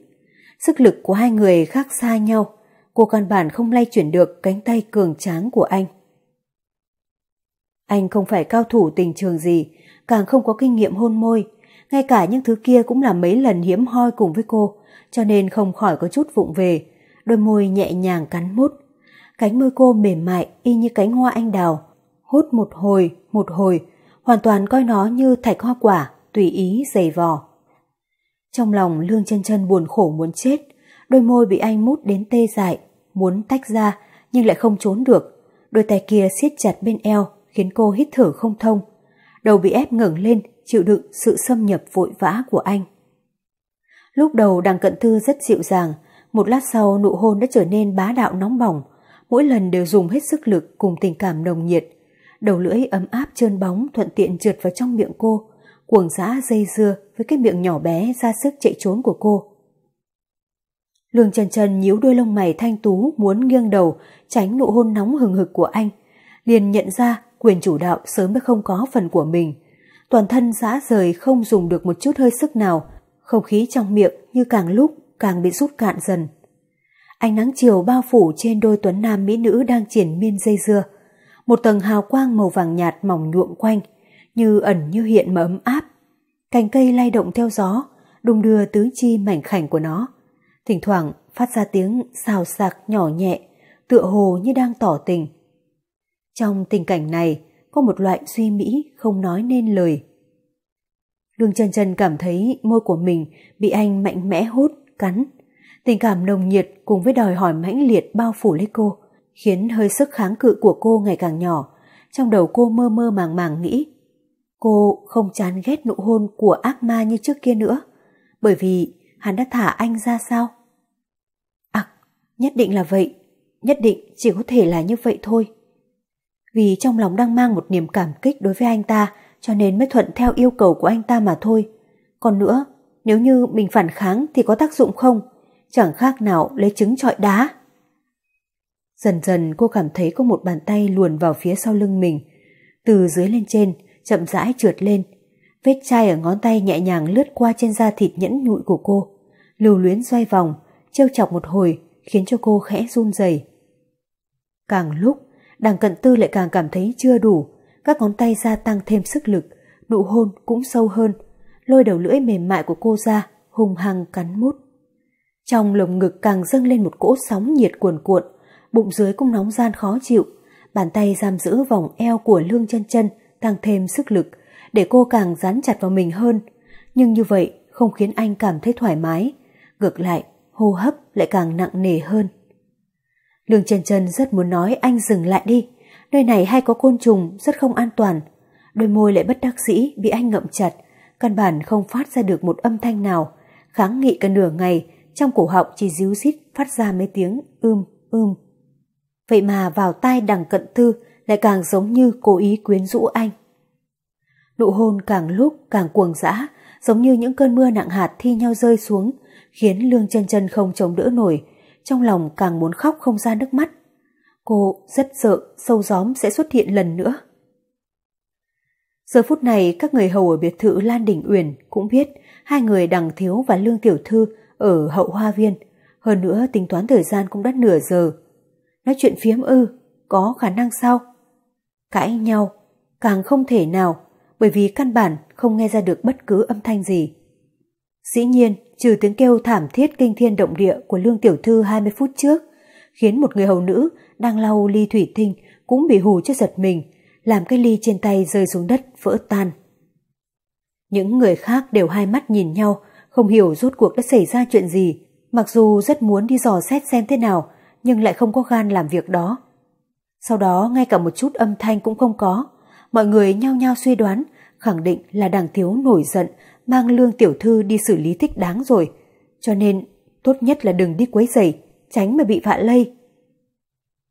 Sức lực của hai người khác xa nhau, cô căn bản không lay chuyển được cánh tay cường tráng của anh. Anh không phải cao thủ tình trường gì, càng không có kinh nghiệm hôn môi. Ngay cả những thứ kia cũng là mấy lần hiếm hoi cùng với cô, cho nên không khỏi có chút vụng về. Đôi môi nhẹ nhàng cắn mút. Cánh môi cô mềm mại y như cánh hoa anh đào. Hút một hồi, một hồi, hoàn toàn coi nó như thạch hoa quả, tùy ý dày vò. Trong lòng Lương chân chân buồn khổ muốn chết, đôi môi bị anh mút đến tê dại, muốn tách ra nhưng lại không trốn được. Đôi tay kia siết chặt bên eo khiến cô hít thở không thông đầu bị ép ngẩng lên, chịu đựng sự xâm nhập vội vã của anh. Lúc đầu đằng cận thư rất dịu dàng, một lát sau nụ hôn đã trở nên bá đạo nóng bỏng, mỗi lần đều dùng hết sức lực cùng tình cảm nồng nhiệt. Đầu lưỡi ấm áp trơn bóng thuận tiện trượt vào trong miệng cô, cuồng dã dây dưa với cái miệng nhỏ bé ra sức chạy trốn của cô. Lương Trần Trần nhíu đôi lông mày thanh tú muốn nghiêng đầu tránh nụ hôn nóng hừng hực của anh, liền nhận ra quyền chủ đạo sớm đã không có phần của mình. Toàn thân giã rời không dùng được một chút hơi sức nào, không khí trong miệng như càng lúc càng bị rút cạn dần. Ánh nắng chiều bao phủ trên đôi tuấn nam mỹ nữ đang triển miên dây dưa. Một tầng hào quang màu vàng nhạt mỏng nhuộm quanh, như ẩn như hiện mà ấm áp. Cành cây lay động theo gió, đung đưa tứ chi mảnh khảnh của nó. Thỉnh thoảng phát ra tiếng xào sạc nhỏ nhẹ, tựa hồ như đang tỏ tình. Trong tình cảnh này, có một loại suy nghĩ không nói nên lời. Lương chân chân cảm thấy môi của mình bị anh mạnh mẽ hút, cắn. Tình cảm nồng nhiệt cùng với đòi hỏi mãnh liệt bao phủ lấy cô, khiến hơi sức kháng cự của cô ngày càng nhỏ. Trong đầu cô mơ mơ màng màng nghĩ, cô không chán ghét nụ hôn của ác ma như trước kia nữa, bởi vì hắn đã thả anh ra sao? À, nhất định là vậy, nhất định chỉ có thể là như vậy thôi vì trong lòng đang mang một niềm cảm kích đối với anh ta cho nên mới thuận theo yêu cầu của anh ta mà thôi. Còn nữa, nếu như mình phản kháng thì có tác dụng không? Chẳng khác nào lấy trứng trọi đá. Dần dần cô cảm thấy có một bàn tay luồn vào phía sau lưng mình, từ dưới lên trên, chậm rãi trượt lên. Vết chai ở ngón tay nhẹ nhàng lướt qua trên da thịt nhẫn nhụi của cô, lưu luyến xoay vòng, trêu chọc một hồi, khiến cho cô khẽ run rẩy. Càng lúc, đằng cận tư lại càng cảm thấy chưa đủ, các ngón tay gia tăng thêm sức lực, nụ hôn cũng sâu hơn, lôi đầu lưỡi mềm mại của cô ra, hùng hăng cắn mút. Trong lồng ngực càng dâng lên một cỗ sóng nhiệt cuồn cuộn, bụng dưới cũng nóng gian khó chịu, bàn tay giam giữ vòng eo của lương chân chân tăng thêm sức lực, để cô càng dán chặt vào mình hơn. Nhưng như vậy không khiến anh cảm thấy thoải mái, ngược lại hô hấp lại càng nặng nề hơn. Lương Trần Trần rất muốn nói anh dừng lại đi, nơi này hay có côn trùng rất không an toàn. Đôi môi lại bất đắc dĩ bị anh ngậm chặt, căn bản không phát ra được một âm thanh nào. Kháng nghị cả nửa ngày, trong cổ họng chỉ díu rít phát ra mấy tiếng ưm ưm. Vậy mà vào tai đằng cận thư lại càng giống như cố ý quyến rũ anh. Nụ hôn càng lúc càng cuồng dã, giống như những cơn mưa nặng hạt thi nhau rơi xuống, khiến Lương chân chân không chống đỡ nổi, trong lòng càng muốn khóc không ra nước mắt. Cô rất sợ sâu gióm sẽ xuất hiện lần nữa. Giờ phút này các người hầu ở biệt thự Lan Đình Uyển cũng biết hai người Đằng Thiếu và Lương Tiểu Thư ở hậu hoa viên. Hơn nữa tính toán thời gian cũng đã nửa giờ. Nói chuyện phiếm ư, có khả năng sao? Cãi nhau, càng không thể nào bởi vì căn bản không nghe ra được bất cứ âm thanh gì. Dĩ nhiên, trừ tiếng kêu thảm thiết kinh thiên động địa của Lương Tiểu Thư 20 phút trước, khiến một người hầu nữ đang lau ly thủy tinh cũng bị hù cho giật mình, làm cái ly trên tay rơi xuống đất vỡ tan. Những người khác đều hai mắt nhìn nhau, không hiểu rốt cuộc đã xảy ra chuyện gì, mặc dù rất muốn đi dò xét xem thế nào, nhưng lại không có gan làm việc đó. Sau đó ngay cả một chút âm thanh cũng không có, mọi người nhao nhao suy đoán, khẳng định là đằng thiếu nổi giận mang lương tiểu thư đi xử lý thích đáng rồi, cho nên tốt nhất là đừng đi quấy rầy, tránh mà bị vạ lây.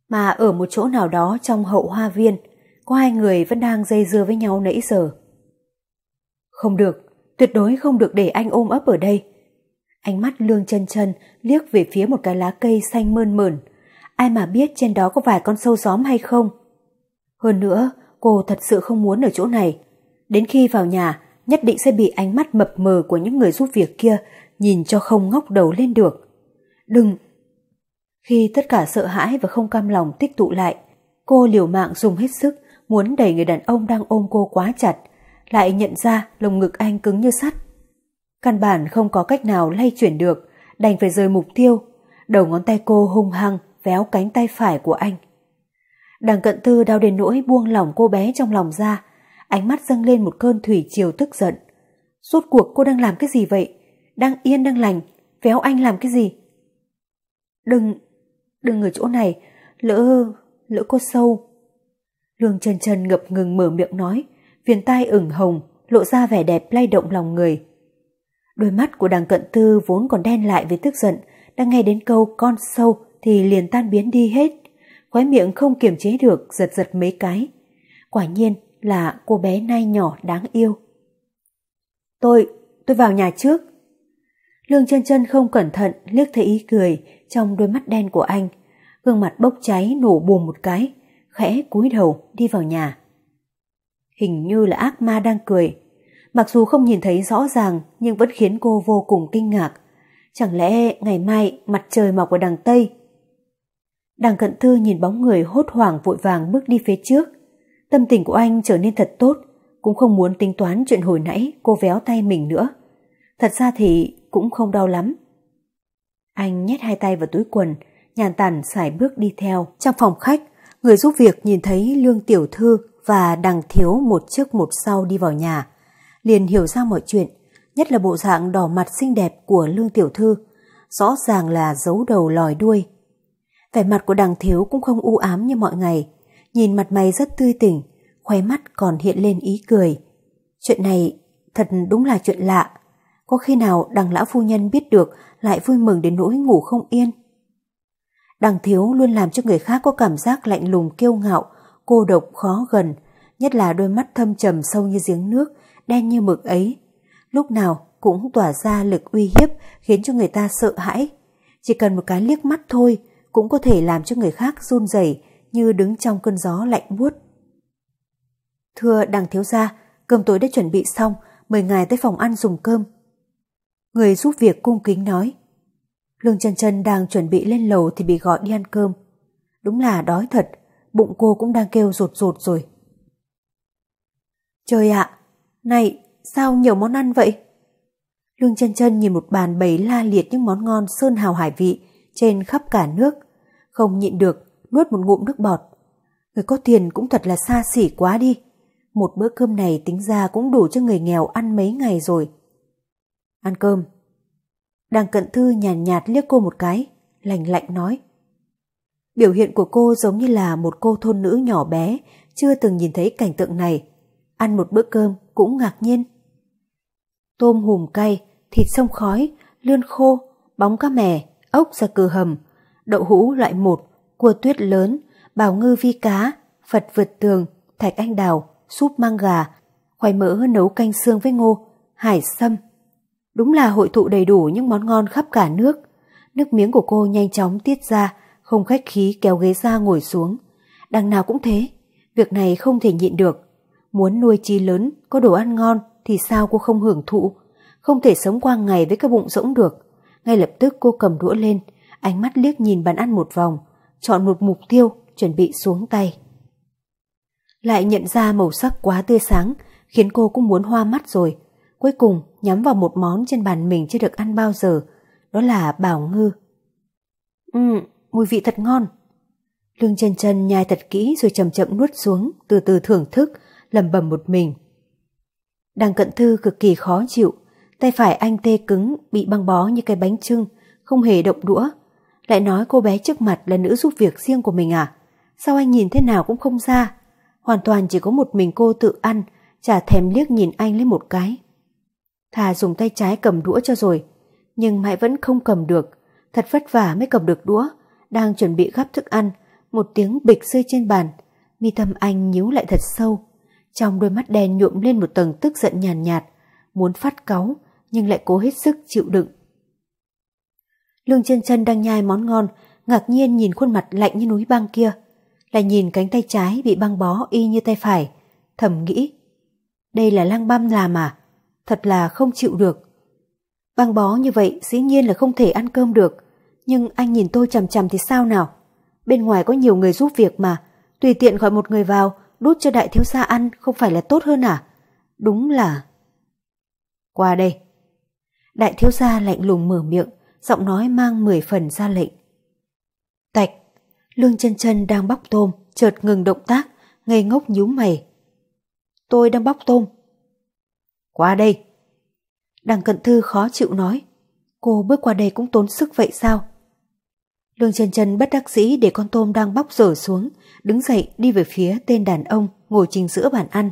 Mà ở một chỗ nào đó trong hậu hoa viên, có hai người vẫn đang dây dưa với nhau nãy giờ. Không được, tuyệt đối không được để anh ôm ấp ở đây. Ánh mắt lương chân chân liếc về phía một cái lá cây xanh mơn mởn. Ai mà biết trên đó có vài con sâu gióm hay không? Hơn nữa, cô thật sự không muốn ở chỗ này. Đến khi vào nhà, nhất định sẽ bị ánh mắt mập mờ của những người giúp việc kia nhìn cho không ngóc đầu lên được. Đừng! Khi tất cả sợ hãi và không cam lòng tích tụ lại, cô liều mạng dùng hết sức muốn đẩy người đàn ông đang ôm cô quá chặt, lại nhận ra lồng ngực anh cứng như sắt. Căn bản không có cách nào lay chuyển được, đành phải rời mục tiêu. Đầu ngón tay cô hung hăng véo cánh tay phải của anh. Đằng cận tư đau đến nỗi buông lỏng cô bé trong lòng ra, ánh mắt dâng lên một cơn thủy triều tức giận. Rốt cuộc cô đang làm cái gì vậy? Đang yên đang lành, véo anh làm cái gì? Đừng, đừng ở chỗ này, lỡ, lỡ cô sâu. Lương Trần Trần ngập ngừng mở miệng nói, viền tai ửng hồng, lộ ra vẻ đẹp lay động lòng người. Đôi mắt của đằng cận tư vốn còn đen lại với tức giận, đang nghe đến câu con sâu thì liền tan biến đi hết. Khóe miệng không kiềm chế được, giật giật mấy cái. Quả nhiên, là cô bé nay nhỏ đáng yêu. Tôi, tôi vào nhà trước. Lương chân chân không cẩn thận liếc thấy ý cười trong đôi mắt đen của anh. Gương mặt bốc cháy nổ bùm một cái, khẽ cúi đầu đi vào nhà. Hình như là ác ma đang cười. Mặc dù không nhìn thấy rõ ràng nhưng vẫn khiến cô vô cùng kinh ngạc. Chẳng lẽ ngày mai mặt trời mọc ở đằng Tây? Đằng cận thư nhìn bóng người hốt hoảng vội vàng bước đi phía trước Tâm tình của anh trở nên thật tốt, cũng không muốn tính toán chuyện hồi nãy cô véo tay mình nữa. Thật ra thì cũng không đau lắm. Anh nhét hai tay vào túi quần, nhàn tản xài bước đi theo. Trong phòng khách, người giúp việc nhìn thấy Lương Tiểu Thư và Đằng Thiếu một trước một sau đi vào nhà. Liền hiểu ra mọi chuyện, nhất là bộ dạng đỏ mặt xinh đẹp của Lương Tiểu Thư, rõ ràng là giấu đầu lòi đuôi. Vẻ mặt của Đằng Thiếu cũng không u ám như mọi ngày, nhìn mặt mày rất tươi tỉnh, khóe mắt còn hiện lên ý cười. Chuyện này thật đúng là chuyện lạ. Có khi nào đằng lão phu nhân biết được lại vui mừng đến nỗi ngủ không yên. Đằng thiếu luôn làm cho người khác có cảm giác lạnh lùng kiêu ngạo, cô độc khó gần, nhất là đôi mắt thâm trầm sâu như giếng nước, đen như mực ấy. Lúc nào cũng tỏa ra lực uy hiếp khiến cho người ta sợ hãi. Chỉ cần một cái liếc mắt thôi cũng có thể làm cho người khác run rẩy như đứng trong cơn gió lạnh buốt. Thưa đằng thiếu gia, cơm tối đã chuẩn bị xong, mời ngài tới phòng ăn dùng cơm. Người giúp việc cung kính nói. Lương chân chân đang chuẩn bị lên lầu thì bị gọi đi ăn cơm. Đúng là đói thật, bụng cô cũng đang kêu rột rột rồi. Trời ạ, này, sao nhiều món ăn vậy? Lương chân chân nhìn một bàn bầy la liệt những món ngon sơn hào hải vị trên khắp cả nước, không nhịn được nuốt một ngụm nước bọt. Người có tiền cũng thật là xa xỉ quá đi. Một bữa cơm này tính ra cũng đủ cho người nghèo ăn mấy ngày rồi. Ăn cơm. Đằng cận thư nhàn nhạt, nhạt liếc cô một cái, lành lạnh nói. Biểu hiện của cô giống như là một cô thôn nữ nhỏ bé, chưa từng nhìn thấy cảnh tượng này. Ăn một bữa cơm cũng ngạc nhiên. Tôm hùm cay, thịt sông khói, lươn khô, bóng cá mè, ốc ra cừ hầm, đậu hũ loại một cua tuyết lớn, bào ngư vi cá, Phật vượt tường, thạch anh đào, súp mang gà, khoai mỡ nấu canh xương với ngô, hải sâm. Đúng là hội thụ đầy đủ những món ngon khắp cả nước. Nước miếng của cô nhanh chóng tiết ra, không khách khí kéo ghế ra ngồi xuống. Đằng nào cũng thế, việc này không thể nhịn được. Muốn nuôi chi lớn, có đồ ăn ngon thì sao cô không hưởng thụ, không thể sống qua ngày với cái bụng rỗng được. Ngay lập tức cô cầm đũa lên, ánh mắt liếc nhìn bàn ăn một vòng, chọn một mục tiêu, chuẩn bị xuống tay. Lại nhận ra màu sắc quá tươi sáng, khiến cô cũng muốn hoa mắt rồi. Cuối cùng nhắm vào một món trên bàn mình chưa được ăn bao giờ, đó là bảo ngư. Ừ, mùi vị thật ngon. Lương chân chân nhai thật kỹ rồi chậm chậm nuốt xuống, từ từ thưởng thức, lầm bầm một mình. Đằng cận thư cực kỳ khó chịu, tay phải anh tê cứng, bị băng bó như cái bánh trưng, không hề động đũa, lại nói cô bé trước mặt là nữ giúp việc riêng của mình à? Sao anh nhìn thế nào cũng không ra? Hoàn toàn chỉ có một mình cô tự ăn, chả thèm liếc nhìn anh lên một cái. Thà dùng tay trái cầm đũa cho rồi, nhưng mãi vẫn không cầm được. Thật vất vả mới cầm được đũa, đang chuẩn bị gắp thức ăn, một tiếng bịch rơi trên bàn. Mi tâm anh nhíu lại thật sâu, trong đôi mắt đen nhuộm lên một tầng tức giận nhàn nhạt, nhạt, muốn phát cáu nhưng lại cố hết sức chịu đựng. Lương chân chân đang nhai món ngon, ngạc nhiên nhìn khuôn mặt lạnh như núi băng kia, lại nhìn cánh tay trái bị băng bó y như tay phải, thầm nghĩ. Đây là lang băm làm à? Thật là không chịu được. Băng bó như vậy dĩ nhiên là không thể ăn cơm được, nhưng anh nhìn tôi chằm chằm thì sao nào? Bên ngoài có nhiều người giúp việc mà, tùy tiện gọi một người vào, đút cho đại thiếu gia ăn không phải là tốt hơn à? Đúng là... Qua đây. Đại thiếu gia lạnh lùng mở miệng, giọng nói mang mười phần ra lệnh. Tạch, lương chân chân đang bóc tôm, chợt ngừng động tác, ngây ngốc nhíu mày. Tôi đang bóc tôm. Qua đây. Đằng cận thư khó chịu nói. Cô bước qua đây cũng tốn sức vậy sao? Lương chân chân bất đắc dĩ để con tôm đang bóc rổ xuống, đứng dậy đi về phía tên đàn ông ngồi trình giữa bàn ăn.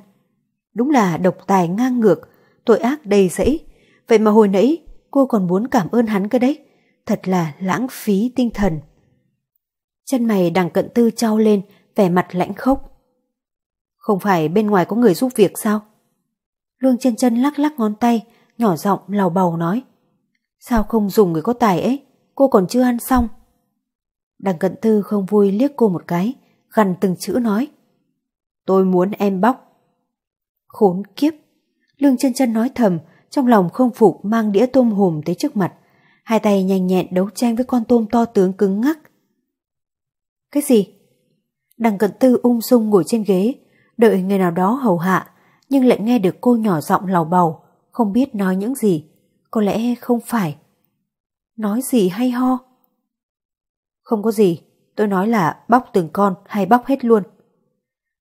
Đúng là độc tài ngang ngược, tội ác đầy dẫy Vậy mà hồi nãy cô còn muốn cảm ơn hắn cơ đấy. Thật là lãng phí tinh thần. Chân mày đằng cận tư trao lên, vẻ mặt lãnh khốc. Không phải bên ngoài có người giúp việc sao? Lương chân chân lắc lắc ngón tay, nhỏ giọng lào bầu nói. Sao không dùng người có tài ấy, cô còn chưa ăn xong. Đằng cận tư không vui liếc cô một cái, gằn từng chữ nói. Tôi muốn em bóc. Khốn kiếp! Lương chân chân nói thầm, trong lòng không phục mang đĩa tôm hùm tới trước mặt. Hai tay nhanh nhẹn đấu tranh với con tôm to tướng cứng ngắc. Cái gì? Đằng cận tư ung dung ngồi trên ghế, đợi người nào đó hầu hạ, nhưng lại nghe được cô nhỏ giọng lào bầu, không biết nói những gì. Có lẽ không phải. Nói gì hay ho? Không có gì, tôi nói là bóc từng con hay bóc hết luôn.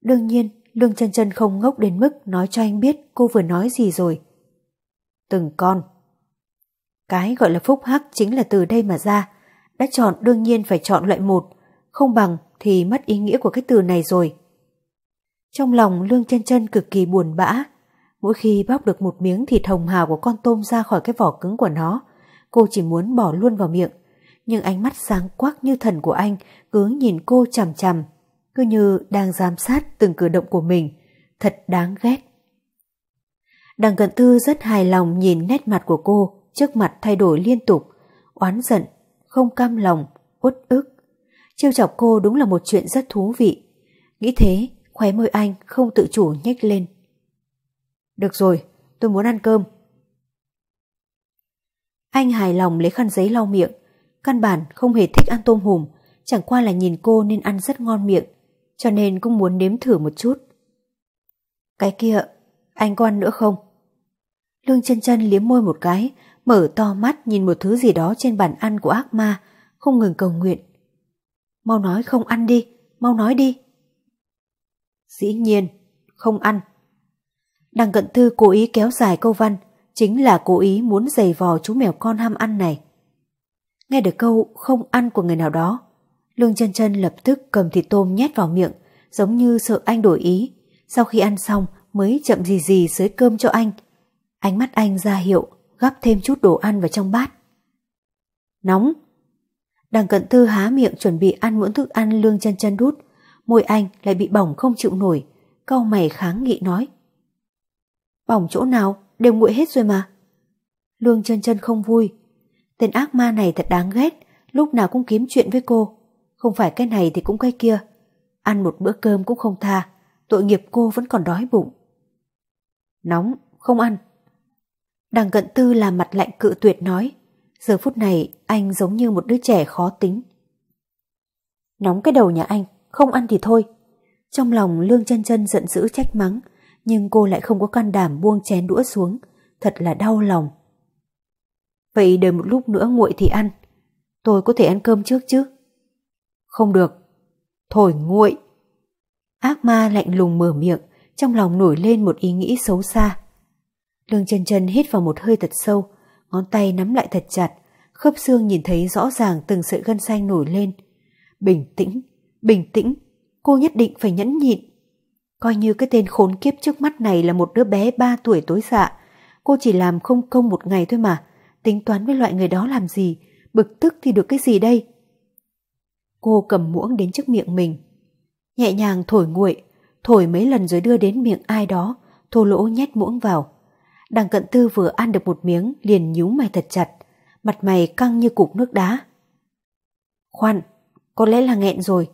Đương nhiên, Lương chân chân không ngốc đến mức nói cho anh biết cô vừa nói gì rồi từng con. Cái gọi là phúc hắc chính là từ đây mà ra, đã chọn đương nhiên phải chọn loại một, không bằng thì mất ý nghĩa của cái từ này rồi. Trong lòng Lương chân chân cực kỳ buồn bã, mỗi khi bóc được một miếng thịt hồng hào của con tôm ra khỏi cái vỏ cứng của nó, cô chỉ muốn bỏ luôn vào miệng, nhưng ánh mắt sáng quắc như thần của anh cứ nhìn cô chằm chằm, cứ như đang giám sát từng cử động của mình, thật đáng ghét. Đằng cận tư rất hài lòng nhìn nét mặt của cô, trước mặt thay đổi liên tục, oán giận, không cam lòng, uất ức. Trêu chọc cô đúng là một chuyện rất thú vị. Nghĩ thế, khóe môi anh không tự chủ nhếch lên. Được rồi, tôi muốn ăn cơm. Anh hài lòng lấy khăn giấy lau miệng, căn bản không hề thích ăn tôm hùm, chẳng qua là nhìn cô nên ăn rất ngon miệng, cho nên cũng muốn nếm thử một chút. Cái kia, anh có ăn nữa không? Lương chân chân liếm môi một cái, mở to mắt nhìn một thứ gì đó trên bàn ăn của ác ma, không ngừng cầu nguyện. Mau nói không ăn đi, mau nói đi. Dĩ nhiên, không ăn. Đằng cận thư cố ý kéo dài câu văn, chính là cố ý muốn giày vò chú mèo con ham ăn này. Nghe được câu không ăn của người nào đó, Lương chân chân lập tức cầm thịt tôm nhét vào miệng, giống như sợ anh đổi ý. Sau khi ăn xong mới chậm gì gì xới cơm cho anh, Ánh mắt anh ra hiệu, gắp thêm chút đồ ăn vào trong bát. Nóng! Đằng cận tư há miệng chuẩn bị ăn muỗng thức ăn lương chân chân đút, môi anh lại bị bỏng không chịu nổi, cau mày kháng nghị nói. Bỏng chỗ nào, đều nguội hết rồi mà. Lương chân chân không vui. Tên ác ma này thật đáng ghét, lúc nào cũng kiếm chuyện với cô. Không phải cái này thì cũng cái kia. Ăn một bữa cơm cũng không tha, tội nghiệp cô vẫn còn đói bụng. Nóng, không ăn. Đằng cận tư là mặt lạnh cự tuyệt nói, giờ phút này anh giống như một đứa trẻ khó tính. Nóng cái đầu nhà anh, không ăn thì thôi. Trong lòng Lương chân chân giận dữ trách mắng, nhưng cô lại không có can đảm buông chén đũa xuống, thật là đau lòng. Vậy đợi một lúc nữa nguội thì ăn, tôi có thể ăn cơm trước chứ? Không được, thổi nguội. Ác ma lạnh lùng mở miệng, trong lòng nổi lên một ý nghĩ xấu xa. Lương chân chân hít vào một hơi thật sâu, ngón tay nắm lại thật chặt, khớp xương nhìn thấy rõ ràng từng sợi gân xanh nổi lên. Bình tĩnh, bình tĩnh, cô nhất định phải nhẫn nhịn. Coi như cái tên khốn kiếp trước mắt này là một đứa bé 3 tuổi tối dạ, cô chỉ làm không công một ngày thôi mà, tính toán với loại người đó làm gì, bực tức thì được cái gì đây? Cô cầm muỗng đến trước miệng mình, nhẹ nhàng thổi nguội, thổi mấy lần rồi đưa đến miệng ai đó, thô lỗ nhét muỗng vào. Đằng cận tư vừa ăn được một miếng liền nhíu mày thật chặt, mặt mày căng như cục nước đá. Khoan, có lẽ là nghẹn rồi.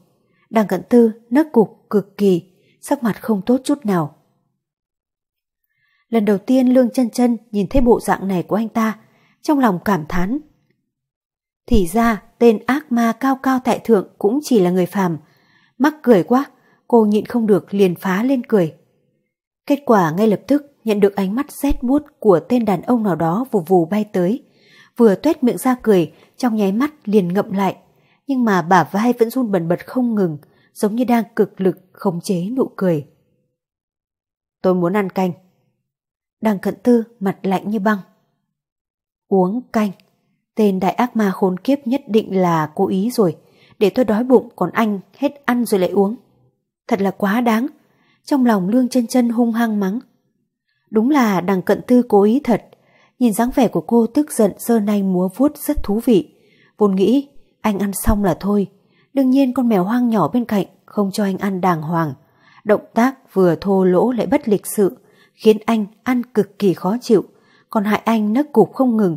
Đằng cận tư nấc cục cực kỳ, sắc mặt không tốt chút nào. Lần đầu tiên Lương chân chân nhìn thấy bộ dạng này của anh ta, trong lòng cảm thán. Thì ra tên ác ma cao cao tại thượng cũng chỉ là người phàm. Mắc cười quá, cô nhịn không được liền phá lên cười. Kết quả ngay lập tức nhận được ánh mắt rét buốt của tên đàn ông nào đó vù vù bay tới. Vừa tuét miệng ra cười, trong nháy mắt liền ngậm lại. Nhưng mà bả vai vẫn run bần bật không ngừng, giống như đang cực lực khống chế nụ cười. Tôi muốn ăn canh. Đằng cận tư mặt lạnh như băng. Uống canh. Tên đại ác ma khốn kiếp nhất định là cố ý rồi. Để tôi đói bụng còn anh hết ăn rồi lại uống. Thật là quá đáng. Trong lòng lương chân chân hung hăng mắng. Đúng là đằng cận tư cố ý thật. Nhìn dáng vẻ của cô tức giận sơ nay múa vuốt rất thú vị. Vốn nghĩ anh ăn xong là thôi. Đương nhiên con mèo hoang nhỏ bên cạnh không cho anh ăn đàng hoàng. Động tác vừa thô lỗ lại bất lịch sự khiến anh ăn cực kỳ khó chịu còn hại anh nấc cục không ngừng.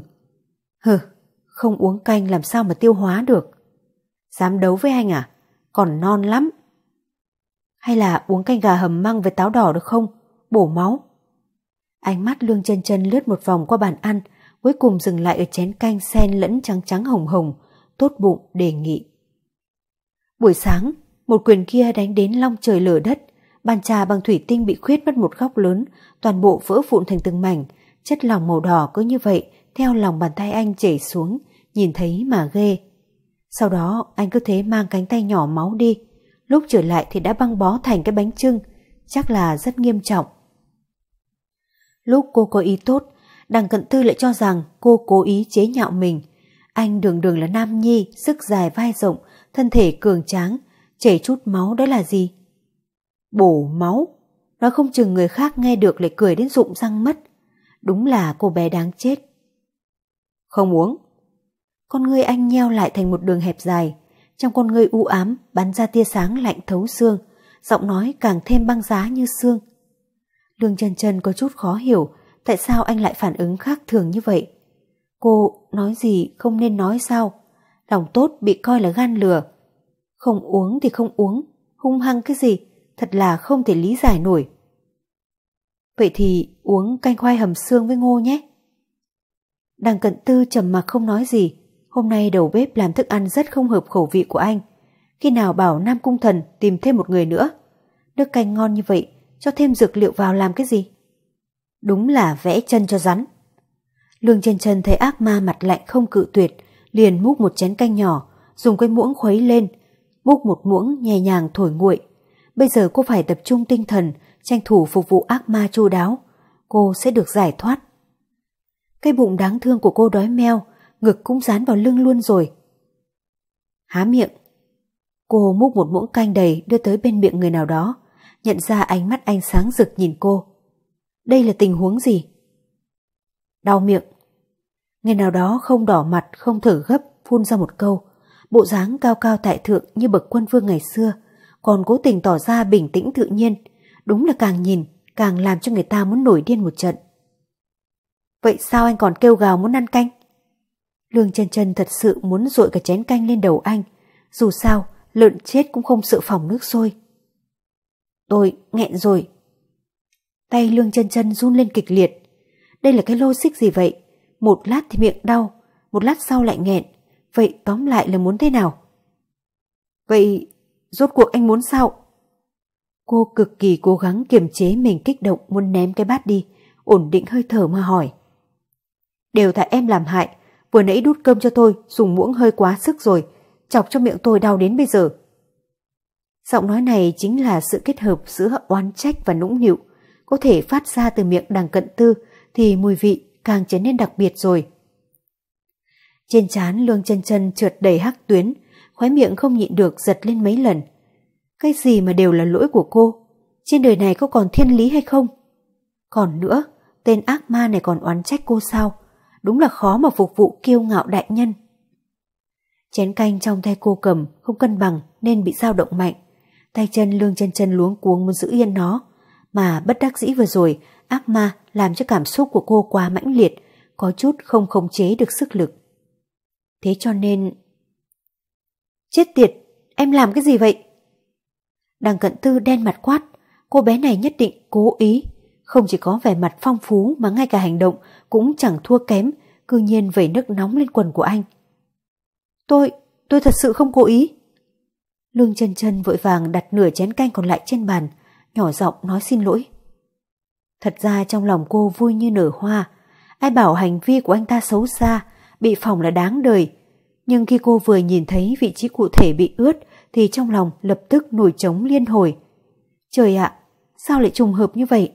Hừ, không uống canh làm sao mà tiêu hóa được. Dám đấu với anh à? Còn non lắm. Hay là uống canh gà hầm măng với táo đỏ được không? Bổ máu. Ánh mắt Lương chân chân lướt một vòng qua bàn ăn, cuối cùng dừng lại ở chén canh sen lẫn trắng trắng hồng hồng, tốt bụng đề nghị. Buổi sáng, một quyền kia đánh đến long trời lở đất, bàn trà bằng thủy tinh bị khuyết mất một góc lớn, toàn bộ vỡ vụn thành từng mảnh, chất lòng màu đỏ cứ như vậy theo lòng bàn tay anh chảy xuống, nhìn thấy mà ghê. Sau đó anh cứ thế mang cánh tay nhỏ máu đi, lúc trở lại thì đã băng bó thành cái bánh trưng, chắc là rất nghiêm trọng. Lúc cô có ý tốt, đằng cận tư lại cho rằng cô cố ý chế nhạo mình. Anh đường đường là nam nhi, sức dài vai rộng, thân thể cường tráng, chảy chút máu đó là gì? Bổ máu, Nói không chừng người khác nghe được lại cười đến rụng răng mất. Đúng là cô bé đáng chết. Không uống. Con người anh nheo lại thành một đường hẹp dài, trong con người u ám bắn ra tia sáng lạnh thấu xương, giọng nói càng thêm băng giá như xương. Lương chân chân có chút khó hiểu tại sao anh lại phản ứng khác thường như vậy. Cô nói gì không nên nói sao? Lòng tốt bị coi là gan lừa. Không uống thì không uống, hung hăng cái gì, thật là không thể lý giải nổi. Vậy thì uống canh khoai hầm xương với ngô nhé. Đằng cận tư trầm mặc không nói gì, hôm nay đầu bếp làm thức ăn rất không hợp khẩu vị của anh. Khi nào bảo Nam Cung Thần tìm thêm một người nữa. Nước canh ngon như vậy cho thêm dược liệu vào làm cái gì? Đúng là vẽ chân cho rắn. Lương chân chân thấy ác ma mặt lạnh không cự tuyệt, liền múc một chén canh nhỏ, dùng cái muỗng khuấy lên, múc một muỗng nhẹ nhàng thổi nguội. Bây giờ cô phải tập trung tinh thần, tranh thủ phục vụ ác ma chu đáo. Cô sẽ được giải thoát. Cái bụng đáng thương của cô đói meo, ngực cũng dán vào lưng luôn rồi. Há miệng. Cô múc một muỗng canh đầy đưa tới bên miệng người nào đó, nhận ra ánh mắt anh sáng rực nhìn cô. Đây là tình huống gì? Đau miệng. Ngày nào đó không đỏ mặt, không thở gấp, phun ra một câu. Bộ dáng cao cao tại thượng như bậc quân vương ngày xưa, còn cố tình tỏ ra bình tĩnh tự nhiên. Đúng là càng nhìn, càng làm cho người ta muốn nổi điên một trận. Vậy sao anh còn kêu gào muốn ăn canh? Lương chân chân thật sự muốn rội cả chén canh lên đầu anh. Dù sao, lợn chết cũng không sợ phòng nước sôi. Tôi nghẹn rồi. Tay lương chân chân run lên kịch liệt. Đây là cái logic gì vậy? Một lát thì miệng đau, một lát sau lại nghẹn. Vậy tóm lại là muốn thế nào? Vậy rốt cuộc anh muốn sao? Cô cực kỳ cố gắng kiềm chế mình kích động muốn ném cái bát đi, ổn định hơi thở mà hỏi. Đều tại em làm hại, vừa nãy đút cơm cho tôi dùng muỗng hơi quá sức rồi, chọc cho miệng tôi đau đến bây giờ. Giọng nói này chính là sự kết hợp giữa oán trách và nũng nịu, có thể phát ra từ miệng đằng cận tư thì mùi vị càng trở nên đặc biệt rồi. Trên chán lương chân chân trượt đầy hắc tuyến, khóe miệng không nhịn được giật lên mấy lần. Cái gì mà đều là lỗi của cô? Trên đời này có còn thiên lý hay không? Còn nữa, tên ác ma này còn oán trách cô sao? Đúng là khó mà phục vụ kiêu ngạo đại nhân. Chén canh trong tay cô cầm không cân bằng nên bị dao động mạnh tay chân lương chân chân luống cuống muốn giữ yên nó. Mà bất đắc dĩ vừa rồi, ác ma làm cho cảm xúc của cô quá mãnh liệt, có chút không khống chế được sức lực. Thế cho nên... Chết tiệt, em làm cái gì vậy? Đằng cận tư đen mặt quát, cô bé này nhất định cố ý. Không chỉ có vẻ mặt phong phú mà ngay cả hành động cũng chẳng thua kém, cư nhiên vẩy nước nóng lên quần của anh. Tôi, tôi thật sự không cố ý. Lương chân chân vội vàng đặt nửa chén canh còn lại trên bàn, nhỏ giọng nói xin lỗi. Thật ra trong lòng cô vui như nở hoa, ai bảo hành vi của anh ta xấu xa, bị phòng là đáng đời. Nhưng khi cô vừa nhìn thấy vị trí cụ thể bị ướt thì trong lòng lập tức nổi trống liên hồi. Trời ạ, sao lại trùng hợp như vậy?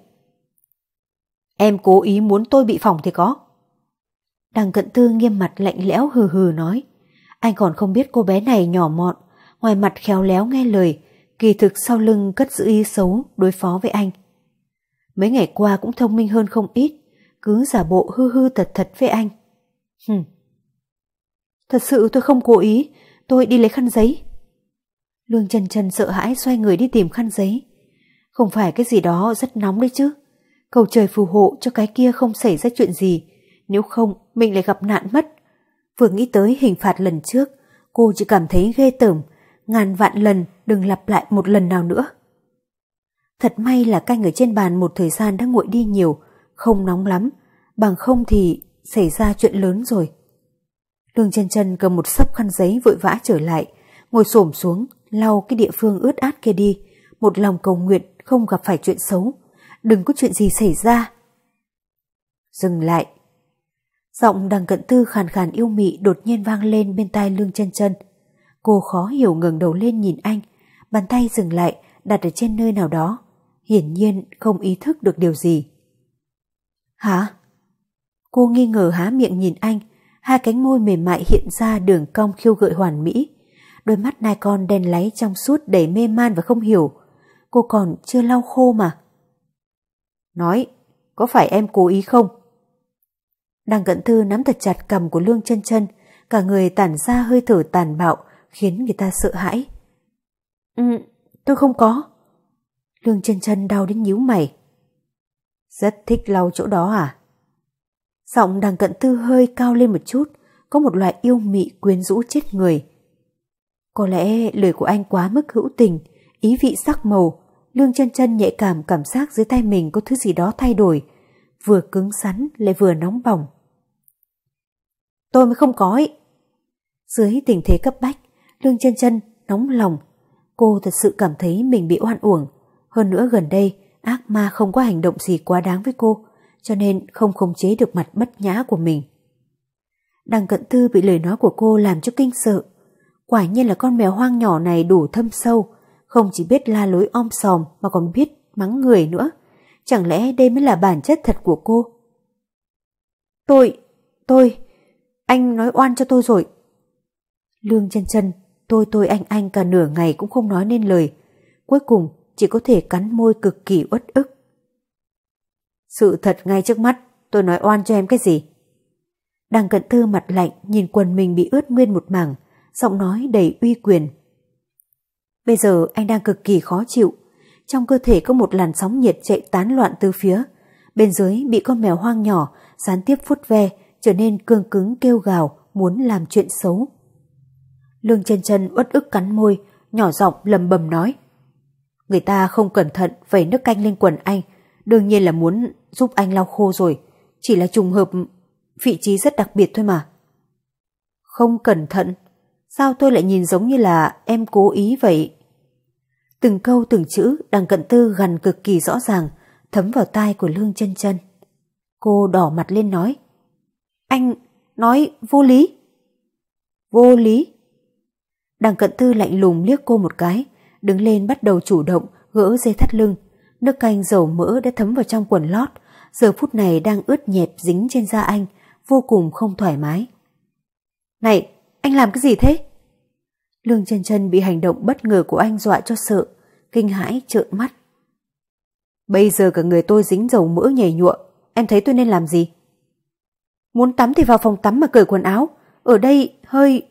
Em cố ý muốn tôi bị phòng thì có. Đằng cận tư nghiêm mặt lạnh lẽo hừ hừ nói. Anh còn không biết cô bé này nhỏ mọn, ngoài mặt khéo léo nghe lời, kỳ thực sau lưng cất giữ ý xấu đối phó với anh. Mấy ngày qua cũng thông minh hơn không ít, cứ giả bộ hư hư thật thật với anh. Hừm. Thật sự tôi không cố ý, tôi đi lấy khăn giấy. Lương Trần Trần sợ hãi xoay người đi tìm khăn giấy. Không phải cái gì đó rất nóng đấy chứ. Cầu trời phù hộ cho cái kia không xảy ra chuyện gì, nếu không mình lại gặp nạn mất. Vừa nghĩ tới hình phạt lần trước, cô chỉ cảm thấy ghê tởm ngàn vạn lần đừng lặp lại một lần nào nữa. Thật may là canh ở trên bàn một thời gian đã nguội đi nhiều, không nóng lắm, bằng không thì xảy ra chuyện lớn rồi. Lương chân chân cầm một sấp khăn giấy vội vã trở lại, ngồi xổm xuống, lau cái địa phương ướt át kia đi, một lòng cầu nguyện không gặp phải chuyện xấu, đừng có chuyện gì xảy ra. Dừng lại. Giọng đằng cận tư khàn khàn yêu mị đột nhiên vang lên bên tai Lương chân chân. Cô khó hiểu ngẩng đầu lên nhìn anh, bàn tay dừng lại, đặt ở trên nơi nào đó. Hiển nhiên không ý thức được điều gì. Hả? Cô nghi ngờ há miệng nhìn anh, hai cánh môi mềm mại hiện ra đường cong khiêu gợi hoàn mỹ. Đôi mắt nai con đen láy trong suốt đầy mê man và không hiểu. Cô còn chưa lau khô mà. Nói, có phải em cố ý không? Đằng cận thư nắm thật chặt cầm của Lương chân chân, cả người tản ra hơi thở tàn bạo, khiến người ta sợ hãi. Ừ, tôi không có. Lương chân chân đau đến nhíu mày. Rất thích lau chỗ đó à? Giọng đằng cận tư hơi cao lên một chút, có một loại yêu mị quyến rũ chết người. Có lẽ lời của anh quá mức hữu tình, ý vị sắc màu, lương chân chân nhạy cảm cảm giác dưới tay mình có thứ gì đó thay đổi, vừa cứng rắn lại vừa nóng bỏng. Tôi mới không có ý. Dưới tình thế cấp bách, Lương chân chân nóng lòng. Cô thật sự cảm thấy mình bị oan uổng. Hơn nữa gần đây, ác ma không có hành động gì quá đáng với cô, cho nên không khống chế được mặt bất nhã của mình. Đằng cận thư bị lời nói của cô làm cho kinh sợ. Quả nhiên là con mèo hoang nhỏ này đủ thâm sâu, không chỉ biết la lối om sòm mà còn biết mắng người nữa. Chẳng lẽ đây mới là bản chất thật của cô? Tôi, tôi, anh nói oan cho tôi rồi. Lương chân chân tôi tôi anh anh cả nửa ngày cũng không nói nên lời. Cuối cùng chỉ có thể cắn môi cực kỳ uất ức. Sự thật ngay trước mắt, tôi nói oan cho em cái gì? Đằng cận thư mặt lạnh nhìn quần mình bị ướt nguyên một mảng, giọng nói đầy uy quyền. Bây giờ anh đang cực kỳ khó chịu, trong cơ thể có một làn sóng nhiệt chạy tán loạn từ phía, bên dưới bị con mèo hoang nhỏ gián tiếp phút ve trở nên cương cứng kêu gào muốn làm chuyện xấu. Lương chân chân uất ức cắn môi, nhỏ giọng lầm bầm nói. Người ta không cẩn thận vẩy nước canh lên quần anh, đương nhiên là muốn giúp anh lau khô rồi, chỉ là trùng hợp vị trí rất đặc biệt thôi mà. Không cẩn thận, sao tôi lại nhìn giống như là em cố ý vậy? Từng câu từng chữ đằng cận tư gần cực kỳ rõ ràng, thấm vào tai của Lương chân chân. Cô đỏ mặt lên nói. Anh nói vô lý. Vô lý? Đằng cận thư lạnh lùng liếc cô một cái, đứng lên bắt đầu chủ động, gỡ dây thắt lưng. Nước canh dầu mỡ đã thấm vào trong quần lót, giờ phút này đang ướt nhẹp dính trên da anh, vô cùng không thoải mái. Này, anh làm cái gì thế? Lương chân chân bị hành động bất ngờ của anh dọa cho sợ, kinh hãi trợn mắt. Bây giờ cả người tôi dính dầu mỡ nhảy nhụa, em thấy tôi nên làm gì? Muốn tắm thì vào phòng tắm mà cởi quần áo, ở đây hơi...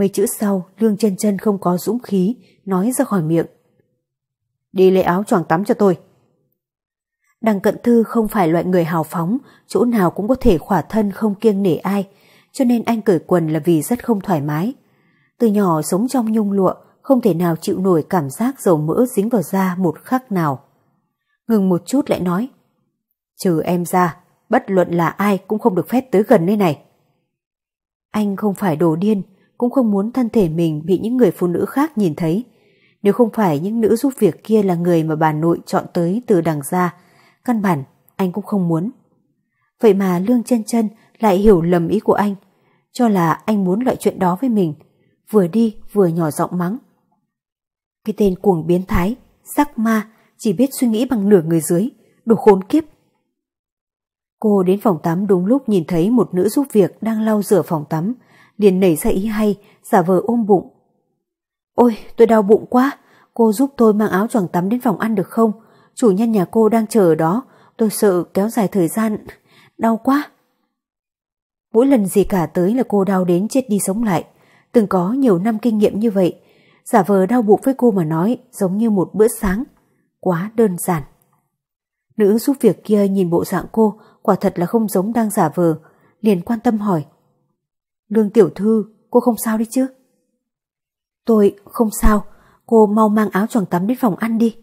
Mấy chữ sau, Lương chân chân không có dũng khí, nói ra khỏi miệng. Đi lấy áo choàng tắm cho tôi. Đằng cận thư không phải loại người hào phóng, chỗ nào cũng có thể khỏa thân không kiêng nể ai, cho nên anh cởi quần là vì rất không thoải mái. Từ nhỏ sống trong nhung lụa, không thể nào chịu nổi cảm giác dầu mỡ dính vào da một khắc nào. Ngừng một chút lại nói, trừ em ra, bất luận là ai cũng không được phép tới gần nơi này. Anh không phải đồ điên, cũng không muốn thân thể mình bị những người phụ nữ khác nhìn thấy. Nếu không phải những nữ giúp việc kia là người mà bà nội chọn tới từ đằng ra, căn bản anh cũng không muốn. Vậy mà Lương chân chân lại hiểu lầm ý của anh, cho là anh muốn loại chuyện đó với mình, vừa đi vừa nhỏ giọng mắng. Cái tên cuồng biến thái, sắc ma, chỉ biết suy nghĩ bằng nửa người dưới, đồ khốn kiếp. Cô đến phòng tắm đúng lúc nhìn thấy một nữ giúp việc đang lau rửa phòng tắm, liền nảy ra ý hay, giả vờ ôm bụng. Ôi, tôi đau bụng quá, cô giúp tôi mang áo choàng tắm đến phòng ăn được không? Chủ nhân nhà cô đang chờ ở đó, tôi sợ kéo dài thời gian, đau quá. Mỗi lần gì cả tới là cô đau đến chết đi sống lại, từng có nhiều năm kinh nghiệm như vậy. Giả vờ đau bụng với cô mà nói giống như một bữa sáng, quá đơn giản. Nữ giúp việc kia nhìn bộ dạng cô quả thật là không giống đang giả vờ, liền quan tâm hỏi Lương tiểu thư, cô không sao đi chứ? Tôi không sao, cô mau mang áo choàng tắm đến phòng ăn đi.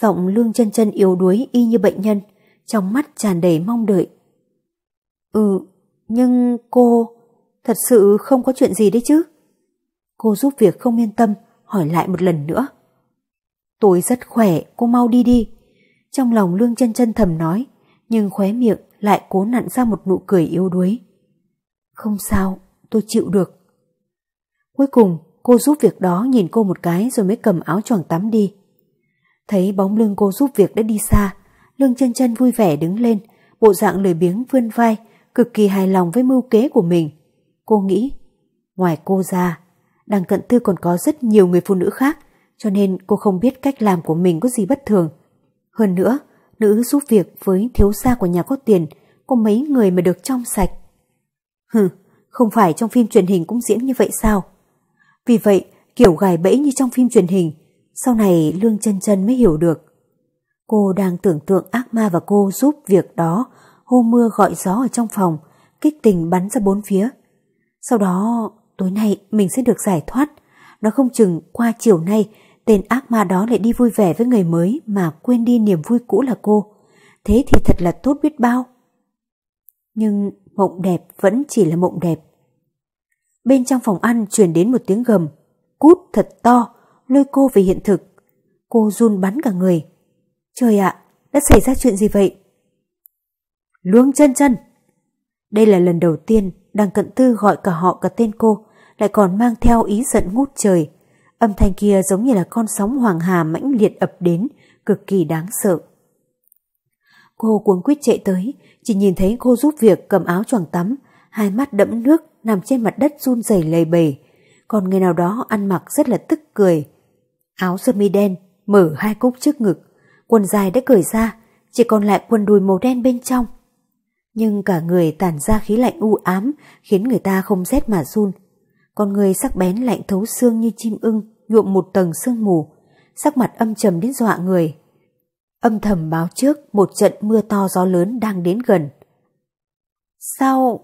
Giọng lương chân chân yếu đuối y như bệnh nhân, trong mắt tràn đầy mong đợi. Ừ, nhưng cô thật sự không có chuyện gì đấy chứ? Cô giúp việc không yên tâm, hỏi lại một lần nữa. Tôi rất khỏe, cô mau đi đi. Trong lòng lương chân chân thầm nói, nhưng khóe miệng lại cố nặn ra một nụ cười yếu đuối. Không sao, tôi chịu được. Cuối cùng, cô giúp việc đó nhìn cô một cái rồi mới cầm áo choàng tắm đi. Thấy bóng lưng cô giúp việc đã đi xa, lưng chân chân vui vẻ đứng lên, bộ dạng lười biếng vươn vai, cực kỳ hài lòng với mưu kế của mình. Cô nghĩ, ngoài cô ra, đằng cận thư còn có rất nhiều người phụ nữ khác, cho nên cô không biết cách làm của mình có gì bất thường. Hơn nữa, nữ giúp việc với thiếu gia của nhà có tiền, có mấy người mà được trong sạch. Hừ, không phải trong phim truyền hình cũng diễn như vậy sao? Vì vậy, kiểu gài bẫy như trong phim truyền hình, sau này Lương chân chân mới hiểu được. Cô đang tưởng tượng ác ma và cô giúp việc đó, hô mưa gọi gió ở trong phòng, kích tình bắn ra bốn phía. Sau đó, tối nay mình sẽ được giải thoát, nó không chừng qua chiều nay tên ác ma đó lại đi vui vẻ với người mới mà quên đi niềm vui cũ là cô. Thế thì thật là tốt biết bao. Nhưng mộng đẹp vẫn chỉ là mộng đẹp. Bên trong phòng ăn truyền đến một tiếng gầm, cút thật to, lôi cô về hiện thực. Cô run bắn cả người. Trời ạ, đã xảy ra chuyện gì vậy? Luông chân chân! Đây là lần đầu tiên đang cận tư gọi cả họ cả tên cô, lại còn mang theo ý giận ngút trời. Âm thanh kia giống như là con sóng hoàng hà mãnh liệt ập đến, cực kỳ đáng sợ. Cô cuống quýt chạy tới, chỉ nhìn thấy cô giúp việc cầm áo choàng tắm, hai mắt đẫm nước nằm trên mặt đất run rẩy lầy bầy. Còn người nào đó ăn mặc rất là tức cười. Áo sơ mi đen, mở hai cúc trước ngực, quần dài đã cởi ra, chỉ còn lại quần đùi màu đen bên trong. Nhưng cả người tản ra khí lạnh u ám khiến người ta không rét mà run. Con người sắc bén lạnh thấu xương như chim ưng nhuộm một tầng sương mù, sắc mặt âm trầm đến dọa người âm thầm báo trước một trận mưa to gió lớn đang đến gần. Sao?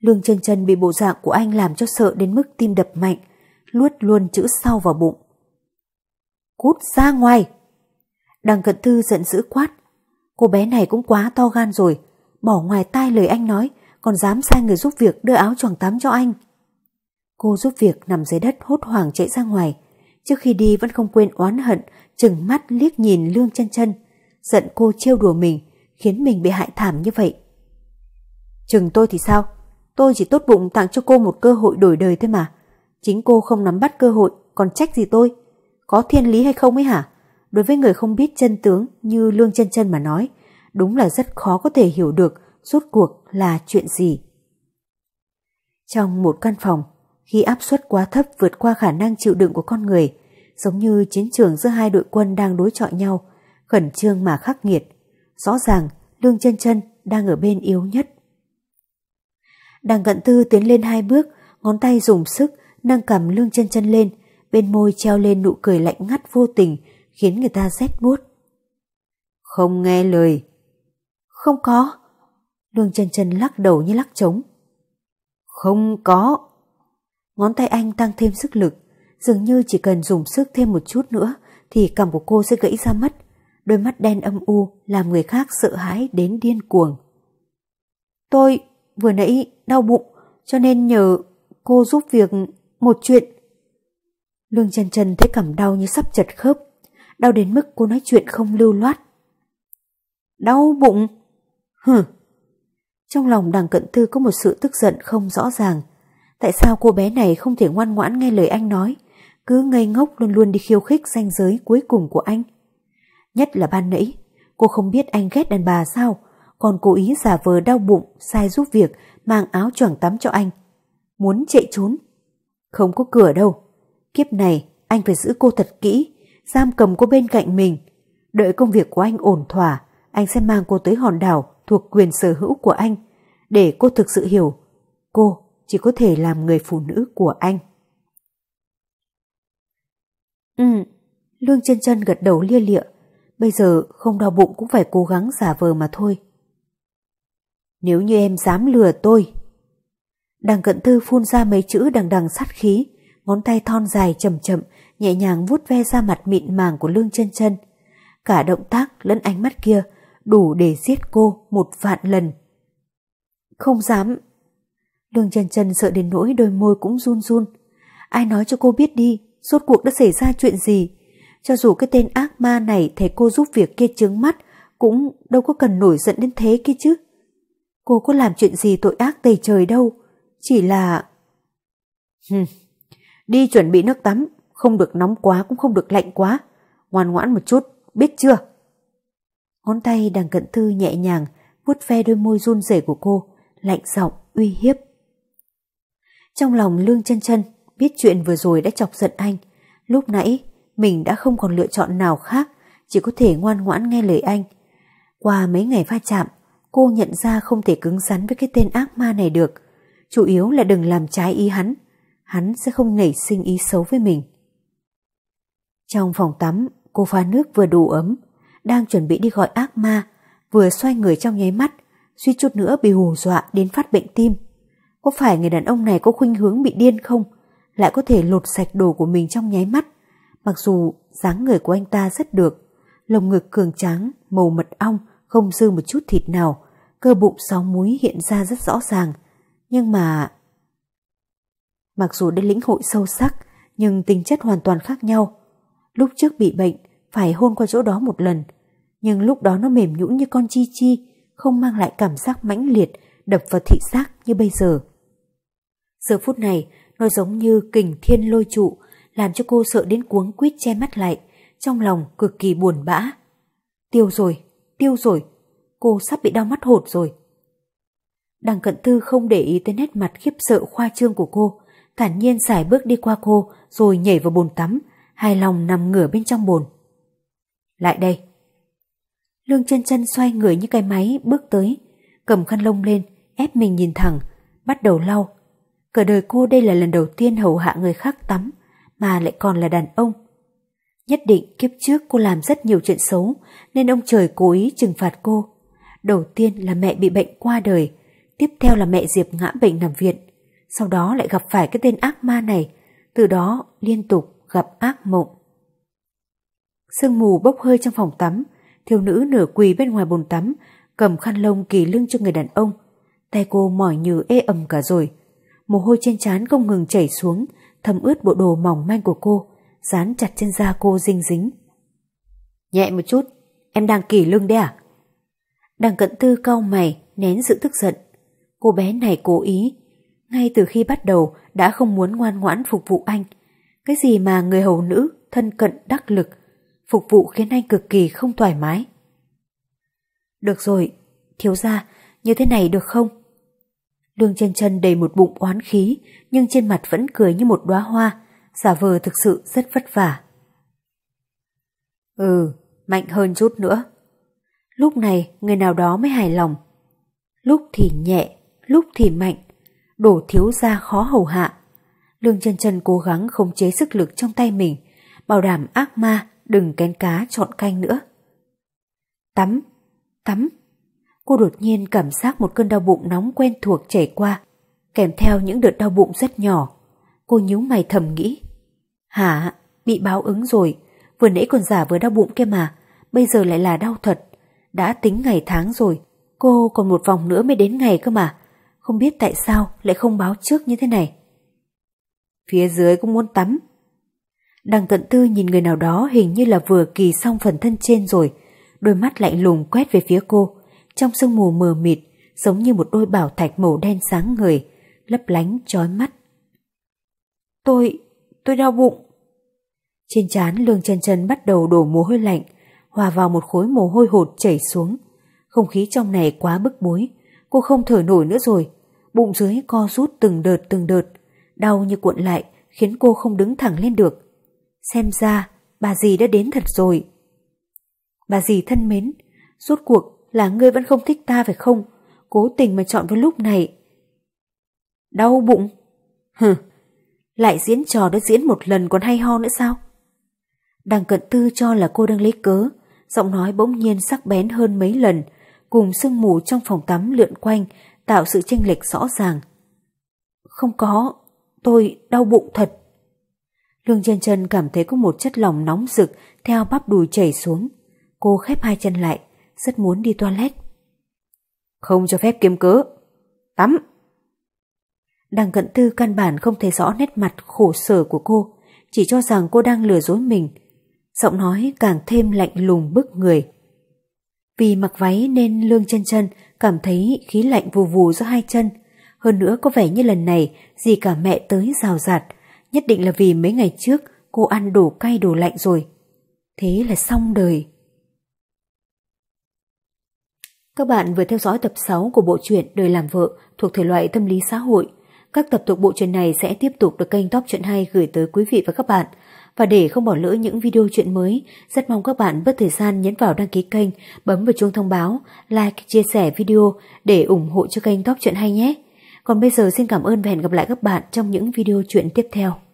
Lương chân chân bị bộ dạng của anh làm cho sợ đến mức tim đập mạnh, luốt luôn chữ sau vào bụng. Cút ra ngoài! Đằng cận thư giận dữ quát. Cô bé này cũng quá to gan rồi, bỏ ngoài tai lời anh nói, còn dám sai người giúp việc đưa áo choàng tắm cho anh. Cô giúp việc nằm dưới đất hốt hoảng chạy ra ngoài, trước khi đi vẫn không quên oán hận, chừng mắt liếc nhìn Lương chân chân, giận cô trêu đùa mình, khiến mình bị hại thảm như vậy. Chừng tôi thì sao? Tôi chỉ tốt bụng tặng cho cô một cơ hội đổi đời thôi mà. Chính cô không nắm bắt cơ hội, còn trách gì tôi? Có thiên lý hay không ấy hả? Đối với người không biết chân tướng như Lương chân chân mà nói, đúng là rất khó có thể hiểu được rốt cuộc là chuyện gì. Trong một căn phòng, khi áp suất quá thấp vượt qua khả năng chịu đựng của con người, giống như chiến trường giữa hai đội quân đang đối chọi nhau, khẩn trương mà khắc nghiệt. Rõ ràng, Lương chân chân đang ở bên yếu nhất. Đằng cận tư tiến lên hai bước, ngón tay dùng sức, nâng cầm Lương chân chân lên, bên môi treo lên nụ cười lạnh ngắt vô tình, khiến người ta rét buốt. Không nghe lời. Không có. Lương chân chân lắc đầu như lắc trống. Không có. Ngón tay anh tăng thêm sức lực, dường như chỉ cần dùng sức thêm một chút nữa thì cằm của cô sẽ gãy ra mất. Đôi mắt đen âm u làm người khác sợ hãi đến điên cuồng. Tôi vừa nãy đau bụng cho nên nhờ cô giúp việc một chuyện. Lương chân chân thấy cằm đau như sắp chật khớp, đau đến mức cô nói chuyện không lưu loát. Đau bụng? Hừ. Trong lòng đằng cận tư có một sự tức giận không rõ ràng, Tại sao cô bé này không thể ngoan ngoãn nghe lời anh nói, cứ ngây ngốc luôn luôn đi khiêu khích ranh giới cuối cùng của anh? Nhất là ban nãy, cô không biết anh ghét đàn bà sao, còn cố ý giả vờ đau bụng, sai giúp việc, mang áo choàng tắm cho anh. Muốn chạy trốn? Không có cửa đâu. Kiếp này, anh phải giữ cô thật kỹ, giam cầm cô bên cạnh mình. Đợi công việc của anh ổn thỏa, anh sẽ mang cô tới hòn đảo thuộc quyền sở hữu của anh, để cô thực sự hiểu. Cô chỉ có thể làm người phụ nữ của anh. Ừ, Lương chân chân gật đầu lia lịa, bây giờ không đau bụng cũng phải cố gắng giả vờ mà thôi. Nếu như em dám lừa tôi. Đằng cận thư phun ra mấy chữ đằng đằng sát khí, ngón tay thon dài chậm chậm, nhẹ nhàng vuốt ve ra mặt mịn màng của Lương chân chân. Cả động tác lẫn ánh mắt kia đủ để giết cô một vạn lần. Không dám, Đường trần trần sợ đến nỗi đôi môi cũng run run. Ai nói cho cô biết đi, rốt cuộc đã xảy ra chuyện gì? Cho dù cái tên ác ma này thấy cô giúp việc kia chướng mắt, cũng đâu có cần nổi giận đến thế kia chứ. Cô có làm chuyện gì tội ác tày trời đâu, chỉ là... Hừm, đi chuẩn bị nước tắm, không được nóng quá cũng không được lạnh quá. Ngoan ngoãn một chút, biết chưa? Ngón tay đằng cận thư nhẹ nhàng vuốt ve đôi môi run rẩy của cô, lạnh giọng uy hiếp. Trong lòng Lương chân chân biết chuyện vừa rồi đã chọc giận anh. Lúc nãy mình đã không còn lựa chọn nào khác, chỉ có thể ngoan ngoãn nghe lời anh. Qua mấy ngày va chạm, cô nhận ra không thể cứng rắn với cái tên ác ma này được. Chủ yếu là đừng làm trái ý hắn, hắn sẽ không nảy sinh ý xấu với mình. Trong phòng tắm, cô pha nước vừa đủ ấm, đang chuẩn bị đi gọi ác ma, vừa xoay người trong nháy mắt, suy chút nữa bị hù dọa đến phát bệnh tim. Có phải người đàn ông này có khuynh hướng bị điên không? Lại có thể lột sạch đồ của mình trong nháy mắt. Mặc dù dáng người của anh ta rất được, lồng ngực cường tráng, màu mật ong, không dư một chút thịt nào, cơ bụng sáu múi hiện ra rất rõ ràng. Nhưng mà... Mặc dù đã lĩnh hội sâu sắc, nhưng tính chất hoàn toàn khác nhau. Lúc trước bị bệnh, phải hôn qua chỗ đó một lần, nhưng lúc đó nó mềm nhũn như con chi chi, không mang lại cảm giác mãnh liệt, đập vào thị giác như bây giờ. Giờ phút này, nó giống như kình thiên lôi trụ, làm cho cô sợ đến cuống quýt che mắt lại, trong lòng cực kỳ buồn bã. Tiêu rồi, tiêu rồi, cô sắp bị đau mắt hột rồi. Đằng cận thư không để ý tới nét mặt khiếp sợ khoa trương của cô, thản nhiên xài bước đi qua cô rồi nhảy vào bồn tắm, hài lòng nằm ngửa bên trong bồn. Lại đây. Lương chân chân xoay người như cái máy bước tới, cầm khăn lông lên, ép mình nhìn thẳng, bắt đầu lau Cả đời cô đây là lần đầu tiên hầu hạ người khác tắm, mà lại còn là đàn ông. Nhất định kiếp trước cô làm rất nhiều chuyện xấu, nên ông trời cố ý trừng phạt cô. Đầu tiên là mẹ bị bệnh qua đời, tiếp theo là mẹ Diệp ngã bệnh nằm viện. Sau đó lại gặp phải cái tên ác ma này, từ đó liên tục gặp ác mộng. Sương mù bốc hơi trong phòng tắm, thiếu nữ nửa quỳ bên ngoài bồn tắm, cầm khăn lông kỳ lưng cho người đàn ông. Tay cô mỏi như ê ẩm cả rồi, mồ hôi trên trán không ngừng chảy xuống, thấm ướt bộ đồ mỏng manh của cô, dán chặt trên da cô dinh dính. Nhẹ một chút, em đang kỳ lưng đấy à? Đằng cận tư cau mày, nén sự tức giận. Cô bé này cố ý, ngay từ khi bắt đầu đã không muốn ngoan ngoãn phục vụ anh. Cái gì mà người hầu nữ, thân cận đắc lực, phục vụ khiến anh cực kỳ không thoải mái. Được rồi, thiếu ra, như thế này được không? Lương chân chân đầy một bụng oán khí, nhưng trên mặt vẫn cười như một đóa hoa, giả vờ thực sự rất vất vả. Ừ, mạnh hơn chút nữa. Lúc này người nào đó mới hài lòng. Lúc thì nhẹ, lúc thì mạnh, đổ thiếu ra khó hầu hạ. Lương chân chân cố gắng khống chế sức lực trong tay mình, bảo đảm ác ma đừng kén cá chọn canh nữa. Tắm, tắm. Cô đột nhiên cảm giác một cơn đau bụng nóng quen thuộc chảy qua, kèm theo những đợt đau bụng rất nhỏ. Cô nhíu mày thầm nghĩ. Hả, bị báo ứng rồi, vừa nãy còn giả vừa đau bụng kia mà, bây giờ lại là đau thật. Đã tính ngày tháng rồi, cô còn một vòng nữa mới đến ngày cơ mà. Không biết tại sao lại không báo trước như thế này. Phía dưới cũng muốn tắm. Đằng tận tư nhìn người nào đó hình như là vừa kỳ xong phần thân trên rồi, đôi mắt lạnh lùng quét về phía cô trong sương mù mờ mịt giống như một đôi bảo thạch màu đen sáng người, lấp lánh chói mắt. Tôi, tôi đau bụng. Trên trán lương chân chân bắt đầu đổ mồ hôi lạnh, hòa vào một khối mồ hôi hột chảy xuống. Không khí trong này quá bức bối, cô không thở nổi nữa rồi. Bụng dưới co rút từng đợt từng đợt, đau như cuộn lại khiến cô không đứng thẳng lên được. Xem ra, bà dì đã đến thật rồi. Bà dì thân mến, rốt cuộc là ngươi vẫn không thích ta phải không? Cố tình mà chọn vào lúc này. Đau bụng. Hừ, lại diễn trò đã diễn một lần còn hay ho nữa sao? Đằng cận tư cho là cô đang lấy cớ, giọng nói bỗng nhiên sắc bén hơn mấy lần, cùng sương mù trong phòng tắm lượn quanh, tạo sự chênh lệch rõ ràng. Không có, tôi đau bụng thật. Lương chân chân cảm thấy có một chất lỏng nóng rực theo bắp đùi chảy xuống. Cô khép hai chân lại, rất muốn đi toilet. Không cho phép kiếm cớ. Tắm. Đằng cận tư căn bản không thấy rõ nét mặt khổ sở của cô, chỉ cho rằng cô đang lừa dối mình. Giọng nói càng thêm lạnh lùng bức người. Vì mặc váy nên lương chân chân cảm thấy khí lạnh vù vù giữa hai chân. Hơn nữa có vẻ như lần này gì cả mẹ tới rào rạt, nhất định là vì mấy ngày trước cô ăn đủ cay đủ lạnh rồi. Thế là xong đời. Các bạn vừa theo dõi tập 6 của bộ truyện Đời làm vợ thuộc thể loại tâm lý xã hội. Các tập thuộc bộ truyện này sẽ tiếp tục được kênh Top Truyện Hay gửi tới quý vị và các bạn. Và để không bỏ lỡ những video chuyện mới, rất mong các bạn bớt thời gian nhấn vào đăng ký kênh, bấm vào chuông thông báo, like, chia sẻ video để ủng hộ cho kênh Top Truyện Hay nhé. Còn bây giờ xin cảm ơn và hẹn gặp lại các bạn trong những video chuyện tiếp theo.